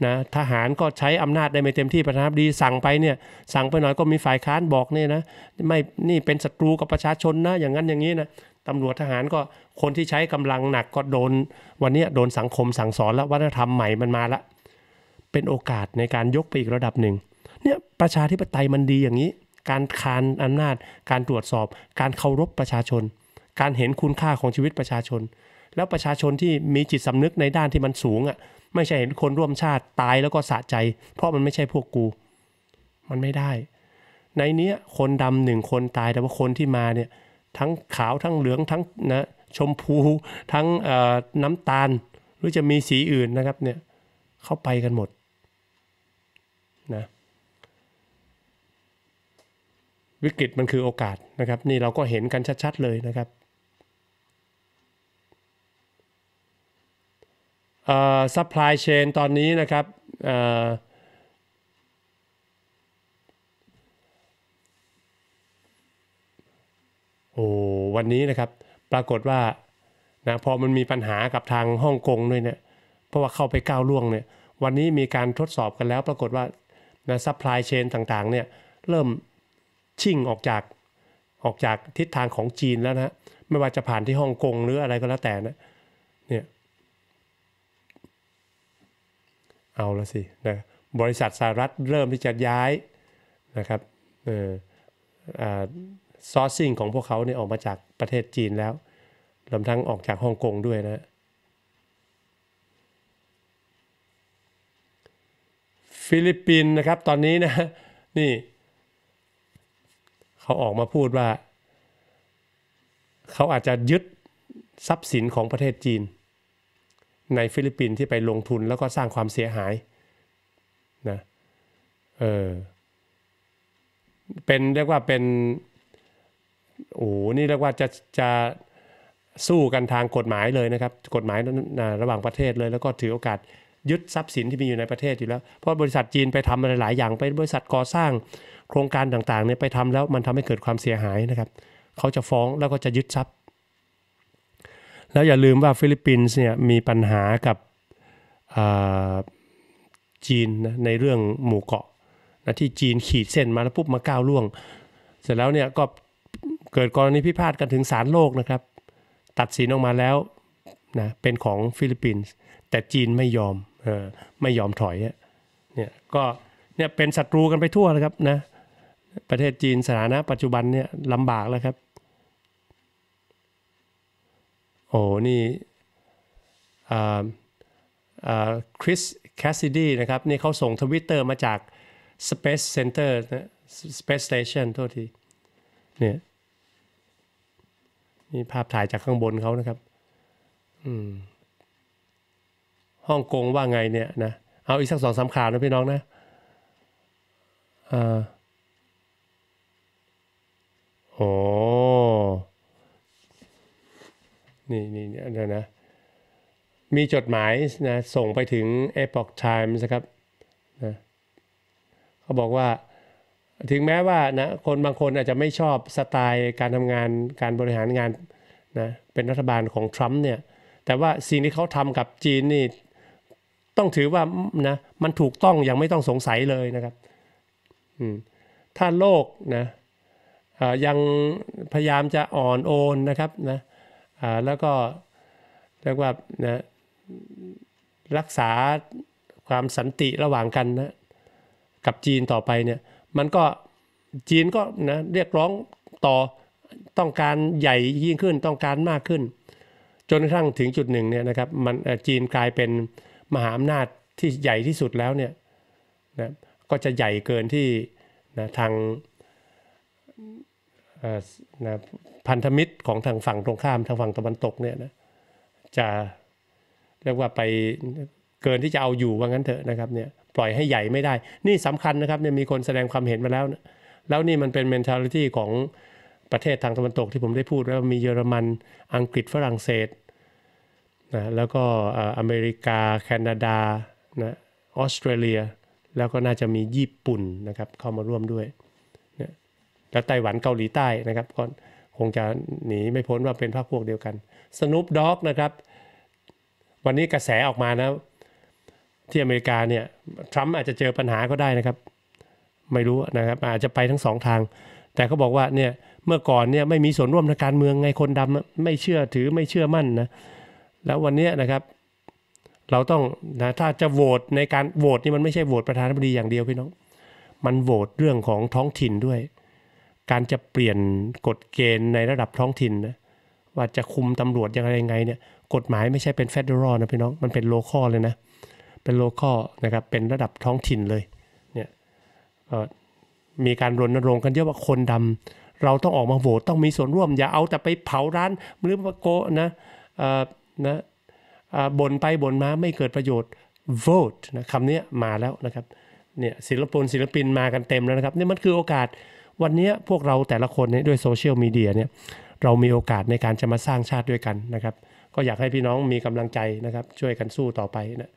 นะทหารก็ใช้อำนาจได้ไม่เต็มที่ประธานาธิบดีสั่งไปเนี่ยสั่งไปหน่อย ก็มีฝ่ายค้านบอกเนี่ยนะ ไม่นี่เป็นศัตรูกับประชาชนนะอย่างนั้นอย่างนี้นะตำรวจทหารก็คนที่ใช้กำลังหนักก็โดนวันนี้โดนสังคมสั่งสอนแล้ววัฒนธรรมใหม่มันมาละเป็นโอกาสในการยกไปอีกระดับหนึ่งเนี่ยประชาธิปไตยมันดีอย่างนี้ การคานอำนาจการตรวจสอบการเคารพประชาชน การเห็นคุณค่าของชีวิตประชาชนแล้วประชาชนที่มีจิตสำนึกในด้านที่มันสูงอ่ะไม่ใช่เห็นคนร่วมชาติตายแล้วก็สะใจ เพราะมันไม่ใช่พวกกู มันไม่ได้ ในเนี้ยคนดำหนึ่งคนตายแต่ว่าคนที่มาเนี่ยทั้งขาวทั้งเหลืองทั้งนะชมพูทั้งน้ำตาลหรือจะมีสีอื่นนะครับเนี่ยเข้าไปกันหมดนะวิกฤตมันคือโอกาสนะครับนี่เราก็เห็นกันชัด ๆเลยนะครับซัพพลายเชนตอนนี้นะครับโอ้วันนี้นะครับปรากฏว่านะพอมันมีปัญหากับทางฮ่องกงด้วยเนี่ยเพราะว่าเข้าไปก้าวล่วงเนี่ยวันนี้มีการทดสอบกันแล้ว ปรากฏว่านะซัพพลายเชนต่างๆเนี่ยเริ่มชิ่งออกจากออกจากทิศทางของจีนแล้วนะไม่ว่าจะผ่านที่ฮ่องกงหรืออะไรก็แล้วแต่นะเนี่ยเอาละสินะบริษัทสหรัฐเริ่มที่จะย้ายนะครับซอร์ซิ่งของพวกเขาเนี่ยออกมาจากประเทศจีนแล้วรวมทั้งออกจากฮ่องกงด้วยนะ ฟิลิปปินส์นะครับ ตอนนี้นะนี่ เขาออกมาพูดว่าเขาอาจจะยึดทรัพย์สินของประเทศจีนในฟิลิปปินส์ที่ไปลงทุนแล้วก็สร้างความเสียหายนะเออเป็นเรียกว่าเป็นโอ้นี่ เรียกว่าจะจะสู้กันทางกฎหมายเลยนะครับกฎหมายระหว่างประเทศเลยแล้วก็ถือโอกาสยึดทรัพย์สินที่มีอยู่ในประเทศอยู่แล้วเพราะบริษัทจีนไปทำอะไรหลายอย่างไปบริษัทก่อสร้างโครงการต่างๆเนี่ยไปทำแล้วมันทำให้เกิดความเสียหายนะครับเขาจะฟ้องแล้วก็จะยึดทรัพย์แล้วอย่าลืมว่าฟิลิปปินส์เนี่ยมีปัญหากับจีนนะในเรื่องหมู่เกาะนะที่จีนขีดเส้นมาแล้วปุ๊บมาก้าวล่วง เสร็จแล้วเนี่ยก็เกิดกรณีพิพาทกันถึงศาลโลกนะครับ ตัดสินออกมาแล้วนะเป็นของฟิลิปปินส์แต่จีนไม่ยอมออไม่ยอมถอยเนี่ยก็เนี่ยเป็นศัตรูกันไปทั่วเลยครับนะประเทศจีนสถานะปัจจุบันเนี่ยลำบากแล้วครับโอ้ นี่คริส แคสซิดีนะครับ นี่เขาส่งทวิตเตอร์มาจาก Space Center นะ Space Station โทษที เนี่ยนี่ภาพถ่ายจากข้างบนเขานะครับฮ่องกงว่าไงเนี่ยนะ เอาอีกสักสองสามข่าวนะพี่น้องนะอโอนี่นี่นะนะ มีจดหมายนะส่งไปถึง Epoch Times นะครับนะ เขาบอกว่า ถึงแม้ว่านะ คนบางคนอาจจะไม่ชอบสไตล์การทำงานการบริหารงานนะเป็นรัฐบาลของทรัมป์เนี่ยแต่ว่าสิ่งที่เขาทำกับจีนนี่ต้องถือว่านะมันถูกต้องอย่างไม่ต้องสงสัยเลยนะครับ ถ้าโลกนะยังพยายามจะอ่อนโอนนะครับนะแล้วก็เรียกว่านะรักษาความสันติระหว่างกันนะ กับจีนต่อไปเนี่ย มันก็จีนก็นะเรียกร้องต่อต้องการใหญ่ยิ่งขึ้น ต้องการมากขึ้น จนกระทั่งถึงจุดหนึ่งเนี่ยนะครับ มันจีนกลายเป็นมหาอำนาจที่ใหญ่ที่สุดแล้วเนี่ยนะก็จะใหญ่เกินที่นะทางพันธมิตรของทางฝั่งตรงข้ามทางฝั่งตะวันตกเนี่ยนะจะเรียกว่าไปเกินที่จะเอาอยู่ว่างั้นเถอะนะครับเนี่ยปล่อยให้ใหญ่ไม่ได้ นี่สำคัญนะครับเนี่ยมีคนแสดงความเห็นมาแล้วนะแล้วนี่มันเป็นเทอร์ลิตี้ของประเทศทางตะวันตกที่ผมได้พูด แล้วมีเยอรมัน อังกฤษฝรั่งเศสนะแล้วก็อเมริกาแคนาดานะออสเตรเลีย แล้วก็น่าจะมีญี่ปุ่นนะครับเข้ามาร่วมด้วยแล้วไต้หวันเกาหลีใต้นะครับก็คงจะหนีไม่พ้นว่าเป็นพรรคพวกเดียวกัน สนุปด็อกนะครับ วันนี้กระแสออกมานะที่อเมริกาเนี่ยทรัมป์อาจจะเจอปัญหาก็ได้นะครับ ไม่รู้นะครับอาจจะไปทั้งสองทางแต่เขาบอกว่าเนี่ยเมื่อก่อนเนี่ยไม่มีส่วนร่วมทางการเมืองไงคนดำไม่เชื่อถือไม่เชื่อมั่นนะแล้ววันนี้นะครับ เราต้องนะถ้าจะโหวตในการโหวตนี่มันไม่ใช่โหวตประธานาธิบดีอย่างเดียวพี่น้องมันโหวตเรื่องของท้องถิ่นด้วยการจะเปลี่ยนกฎเกณฑ์ในระดับท้องถิ่นนะว่าจะคุมตำรวจยังไงไงเนี่ยกฎหมายไม่ใช่เป็นเฟดเดอรัลนะพี่น้องมันเป็นโลคอลเลยนะ เป็นโลคอลนะครับเป็นระดับท้องถิ่นเลยเนี่ยมีการรณรงค์กันเยอะว่าคนดำ เราต้องออกมาโหวตต้องมีส่วนร่วม อย่าเอาแต่ไปเผาร้าน หรือโกนะนะบ่นไปบ่นมาไม่เกิดประโยชน์ vote นะคำนี้มาแล้วนะครับเนี่ยศิลปินศิลปินมากันเต็มแล้วนะครับนี่มันคือโอกาสวันนี้พวกเราแต่ละคนเนี่ยด้วยโซเชียลมีเดียเนี่ย เรามีโอกาสในการจะมาสร้างชาติด้วยกันนะครับ ก็อยากให้พี่น้องมีกำลังใจนะครับ ช่วยกันสู้ต่อไปนะ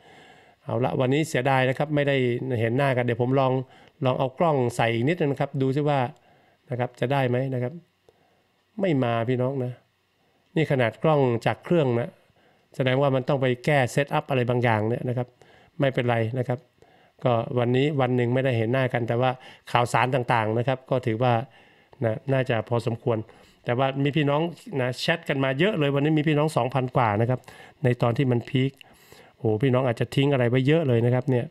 เอาละวันนี้เสียดายนะครับ ไม่ได้เห็นหน้ากันเดี๋ยวผมลองลองเอากล้องใส่อีกนิดนึงนะครับ ดูซิว่านะครับจะได้ไหมนะครับ ไม่มาพี่น้องนะ นี่ขนาดกล้องจากเครื่องนะ แสดงว่ามันต้องไปแก้เซตอัพอะไรบางอย่างเนี่ยนะครับ ไม่เป็นไรนะครับก็วันนี้วันหนึ่งไม่ได้เห็นหน้ากัน แต่ว่าข่าวสารต่างๆนะครับ ก็ถือว่านะน่าจะพอสมควร แต่ว่ามีพี่น้องนะแชทกันมาเยอะเลยวันนี้มีพี่น้อง 2,000 กว่านะครับในตอนที่มันพีคโอ้พี่น้องอาจจะทิ้งอะไรไว้เยอะเลยนะครับเนี่ย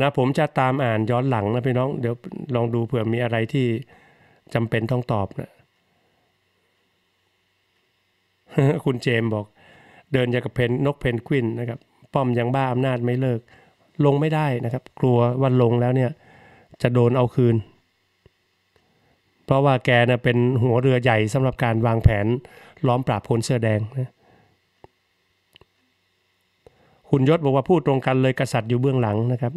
นะผมจะตามอ่านย้อนหลังนะพี่น้อง เดี๋ยวลองดูเผื่อมีอะไรที่จำเป็นต้องตอบนะคุณเจมบอกเดินอย่างกับเพนนกเพนกวินนะครับ ป้อมยังบ้าอำนาจไม่เลิก ลงไม่ได้นะครับ กลัวว่าลงแล้วเนี่ย จะโดนเอาคืน เพราะว่าแกนะเป็นหัวเรือใหญ่สำหรับการวางแผนล้อมปราบพลเสื้อแดงนะคุณยศบอกว่าพูดตรงกันเลยกษัตริย์อยู่เบื้องหลังนะครับ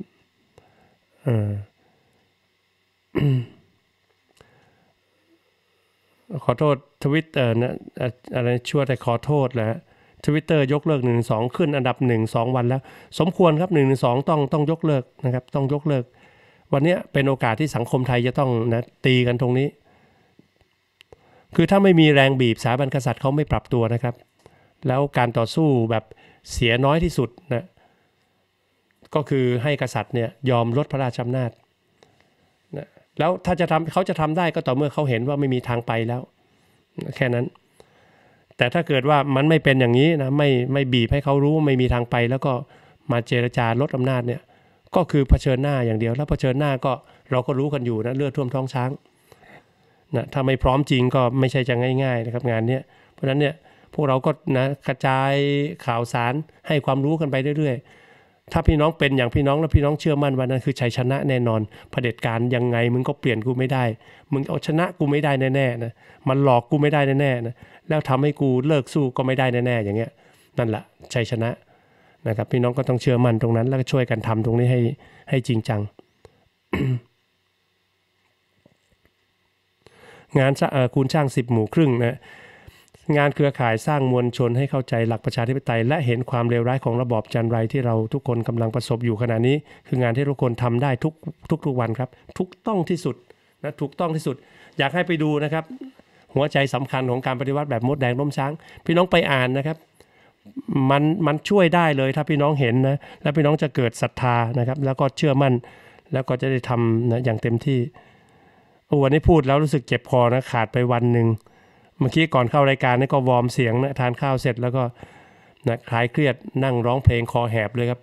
ขอโทษทวิตเออนะอะไรชั่วแต่ขอโทษแหละทวิตเตอร์ยกเลิกหนึ่งงสอขึ้นอันดับหนึ่งสองวันแล้ว สมควรครับหนึ่งงสอต้องต้องยกเลิกนะครับ ต้องยกเลิก วันนี้เป็นโอกาสที่สังคมไทยจะต้องนะตีกันตรงนี้ คือถ้าไม่มีแรงบีบสาบันกษัตริย์เขาไม่ปรับตัวนะครับ แล้วการต่อสู้แบบเสียน้อยที่สุดนะก็คือให้กษัตริย์เนี่ยยอมลดพระราชอำนาจนะแล้วถ้าจะทำเขาจะทำได้ก็ต่อเมื่อเขาเห็นว่าไม่มีทางไปแล้ว แค่นั้นแต่ถ้าเกิดว่ามันไม่เป็นอย่างนี้นะไม่ไม่บีบให้เขารู้ไม่มีทางไป แล้วก็มาเจรจาลดอำนาจเนี่ยก็คือเผชิญหน้าอย่างเดียวแล้วเผชิญหน้าก็เราก็รู้กันอยู่นะเลือดท่วมท้องช้างนะถ้าไม่พร้อมจริงก็ไม่ใช่จะง่ายๆนะครับงานเนี้ยเพราะฉะนั้นเนี่ยพวกเราก็นะกระจายข่าวสารให้ความรู้กันไปเรื่อยๆถ้าพี่น้องเป็นอย่างพี่น้องแล้วพี่น้องเชื่อมั่นว่านั้นคือชัยชนะแน่นอนเผด็จการยังไงมึงก็เปลี่ยนกูไม่ได้ มึงเอาชนะกูไม่ได้แน่ๆนะมันหลอกกูไม่ได้แน่ๆนะแล้วทำให้กูเลิกสู้ก็ไม่ได้แน่ๆอย่างเงี้ยนั่นแหละชัยชนะนะครับ พี่น้องก็ต้องเชื่อมั่นตรงนั้น แล้วก็ช่วยกันทำตรงนี้ให้ให้จริงจัง งานคูณช่าง 10 หมู่ครึ่งนะงานเครือข่ายสร้างมวลชนให้เข้าใจหลักประชาธิปไตย และเห็นความเลวร้ายของระบอบจันไรที่เราทุกคนกำลังประสบอยู่ขณะนี้ คืองานที่ทุกคนทำได้ทุกทุกทุกวันครับทุกต้องที่สุดนะถูกต้องที่สุด อยากให้ไปดูนะครับหัวใจสำคัญของการปฏิวัติแบบมดแดงล้มช้าง พี่น้องไปอ่านนะครับมันมันช่วยได้เลยถ้าพี่น้องเห็นนะ แล้วพี่น้องจะเกิดศรัทธานะครับ แล้วก็เชื่อมั่น แล้วก็จะได้ทำนะอย่างเต็มที่โอ้วันนี้พูดแล้วรู้สึกเจ็บคอนะขาดไปวันหนึ่งเมื่อกี้ก่อนเข้ารายการนี่ก็วอร์มเสียงนะทานข้าวเสร็จแล้วก็นะคลายเครียดนั่งร้องเพลงคอแหบเลยครับ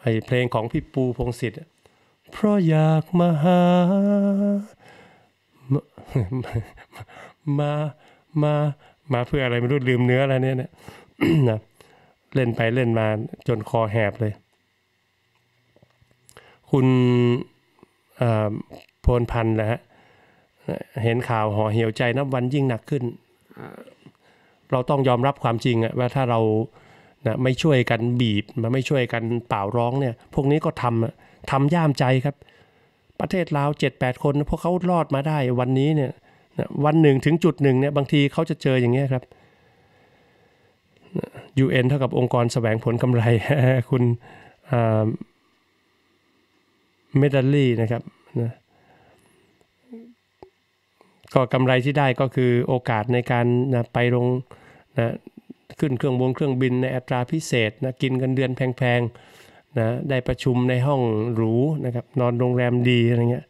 ไอเพลงของพี่ปูพงศิษฐ์เพราะอยากมาหามา มา มาเพื่ออะไร ไม่รู้ลืมเนื้ออะไรเนี่ยนะเล่นไปเล่นมาจนคอแหบเลย คุณโพลพันธ์นะฮะเห็นข่าวห่อเหี่ยวใจนับวันยิ่งหนักขึ้น เราต้องยอมรับความจริงอะว่าถ้าเรานะไม่ช่วยกันบีบมาไม่ช่วยกันเป่าร้อง เนี่ย พวกนี้ก็ทำทำย่ามใจครับประเทศลาว 7-8 คนพวกเขารอดมาได้วันนี้เนี่ยวันหนึ่งถึงจุดหนึ่งเนี่ยบางทีเขาจะเจออย่างเงี้ยครับ UN เท่ากับองค์กรแสวงผลกำไรคุณเมดัลลี่นะครับนะก็กำไรที่ได้ก็คือโอกาสในการนะไปลงนะขึ้นเครื่องบงเครื่องบินในอัตราพิเศษนะกินกันเดือนแพงๆนะได้ประชุมในห้องหรูนะครับนอนโรงแรมดีอะไรเงี้ย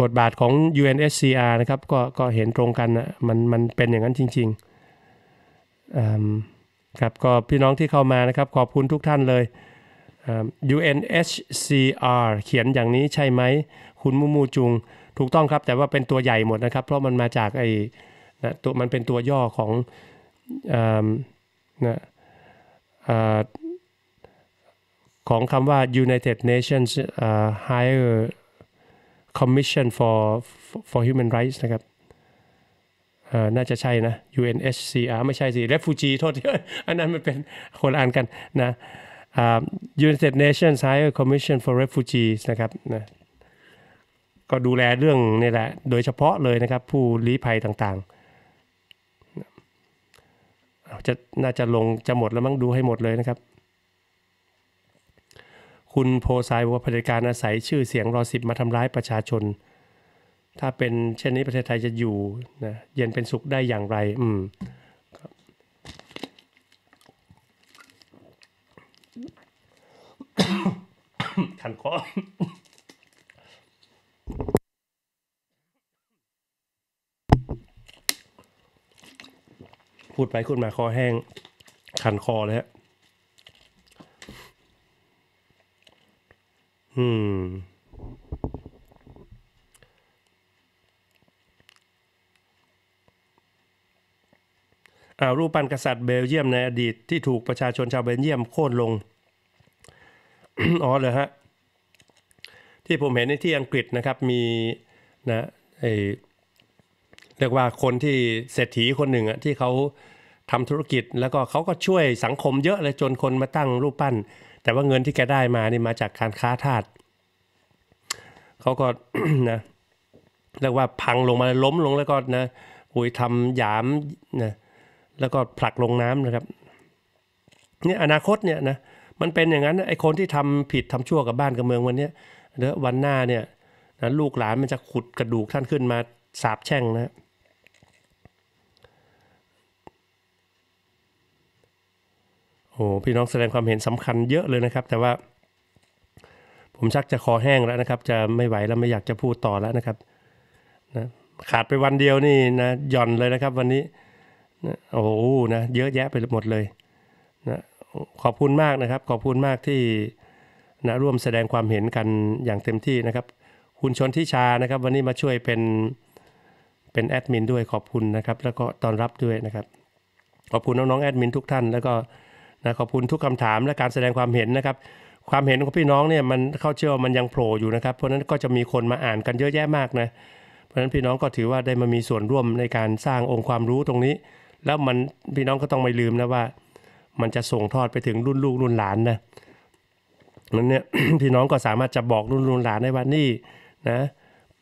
บทบาทของ UNSCR นะครับก็ก็เห็นตรงกันนะมันมันเป็นอย่างนั้นจริงๆครับก็พี่น้องที่เข้ามานะครับขอบคุณทุกท่านเลย UNHCR เขียนอย่างนี้ใช่ไหม คุณมูมูจุงถูกต้องครับแต่ว่าเป็นตัวใหญ่หมดนะครับ เพราะมันมาจากไอ้นะตัวมันเป็นตัวย่อของอนะของคำว่า United Nations uh, Higher Commission for for Human Rights นะครับน่าจะใช่นะ UNHCR ไม่ใช่สิ refugee โทษทีอันนั้นมันเป็นคนอ่านกันนะ United Nations Higher Commission for Refugees นะครับนะ ก็ดูแลเรื่องนี่แหละ โดยเฉพาะเลยนะครับ ผู้ลี้ภัยต่างๆจะน่าจะลงจะหมดแล้วมั้งดูให้หมดเลยนะครับคุณโพไซบอกว่าเผด็จการอาศัยชื่อเสียงรอสิบมาทำร้ายประชาชน ถ้าเป็นเช่นนี้ประเทศไทยจะอยู่นะเย็นเป็นสุขได้อย่างไรอืมขันคอ พูดไปคุณมาคอแห้งขันคอเลยฮะอืมารูปปั้นกษัตริย์เบลเยียมในอดีตที่ถูกประชาชนชาวเบลเยียมโค่นลง อ๋อเหรอฮะ ที่ผมเห็นในที่อังกฤษนะครับมีนะไอเรียกว่าคนที่เศรษฐีคนหนึ่งอะที่เขาทำธุรกิจแล้วก็เขาก็ช่วยสังคมเยอะเลยจนคนมาตั้งรูปปั้นแต่ว่าเงินที่แกได้มานี่มาจากการค้าทาสเขาก็นะเรียกว่าพังลงมาล้มลงแล้วก็นะหุยทำหยามนะแล้วก็ผลักลงน้ำนะครับเนี่ยอนาคตเนี่ยนะมันเป็นอย่างนั้นไอ้คนที่ทำผิดทำชั่วกับบ้านกับเมืองวันนี้เดี๋ยววันหน้าเนี่ยนะลูกหลานมันจะขุดกระดูกท่านขึ้นมาสาบแช่งนะโอ้พี่น้องแสดงความเห็นสำคัญเยอะเลยนะครับ แต่ว่า ผมชักจะคอแห้งแล้วนะครับ จะไม่ไหวแล้วไม่อยากจะพูดต่อแล้วนะครับนะขาดไปวันเดียวนี่นะหย่อนเลยนะครับ วันนี้นะโอ้โหนะเยอะแยะไปหมดเลยนะขอบคุณมากนะครับ ขอบคุณมากที่นะร่วมแสดงความเห็นกันอย่างเต็มที่นะครับ คุณชนทิชานะครับ วันนี้มาช่วยเป็นเป็นแอดมินด้วยขอบคุณนะครับ แล้วก็ตอนรับด้วยนะครับขอบคุณน้องๆแอดมินทุกท่านแล้วก็นะขอบคุณทุกคำถามและการแสดงความเห็นนะครับ ความเห็นของพี่น้องเนี่ยมันเข้าเชื่อมันยังโผล่อยู่นะครับเพราะนั้นก็จะมีคนมาอ่านกันเยอะแยะมากนะเพราะนั้นพี่น้องก็ถือว่าได้มามีส่วนร่วมในการสร้างองค์ความรู้ตรงนี้ แล้วมันพี่น้องก็ต้องไม่ลืมนะว่า มันจะส่งทอดไปถึงรุ่นลูกรุ่นหลานนะนั้นเนี่ยพี่น้องก็สามารถจะบอกรุ่นรุ่นหลานได้ว่านี่นะ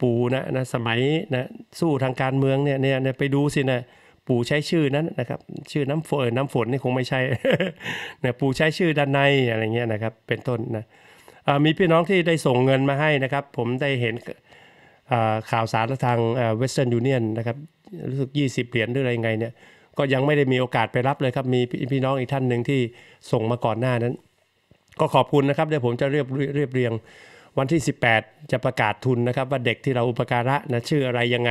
ปู่นะนะสมัยนะสู้ทางการเมืองเนี่ยเนี่ยไปดูสินะปู่ใช้ชื่อนั้นนะครับชื่อน้ำฝนน้ำฝนนี่คงไม่ใช่นะปู่ใช้ชื่อด้านในอะไรเงี้ยนะครับเป็นต้นนะมีพี่น้องที่ได้ส่งเงินมาให้นะครับผมได้เห็นข่าวสารทางเวสเทิร์นยูเนียนนะครับรู้สึก20เหรียญหรืออะไรไงเนี่ยก็ยังไม่ได้มีโอกาสไปรับเลยครับมีพี่น้องอีกท่านหนึ่งที่ส่งมาก่อนหน้านั้น ก็ขอบคุณนะครับเดี๋ยวผมจะเรียบเรียบเรียง วันที่ 18 จะประกาศทุนนะครับว่าเด็กที่เราอุปการะนะชื่ออะไรยังไง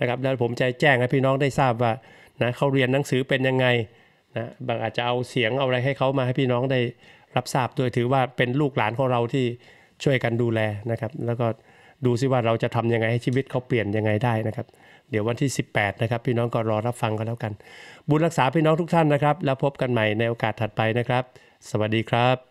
นะครับแล้วผมจะแจ้งให้พี่น้องได้ทราบว่านะเขาเรียนหนังสือเป็นยังไงนะบางอาจจะเอาเสียงเอาอะไรให้เขามาให้พี่น้องได้รับทราบด้วยถือว่าเป็นลูกหลานของเราที่ช่วยกันดูแลนะครับ แล้วก็ดูซิว่าเราจะทํำยังไง ให้ชีวิตเขาเปลี่ยนยังไงได้นะครับ เดี๋ยววันที่ 18 นะครับ พี่น้องก็รอรับฟังกันแล้วกัน บุญรักษาพี่น้องทุกท่านนะครับ แล้วพบกันใหม่ในโอกาสถัดไปนะครับ สวัสดีครับ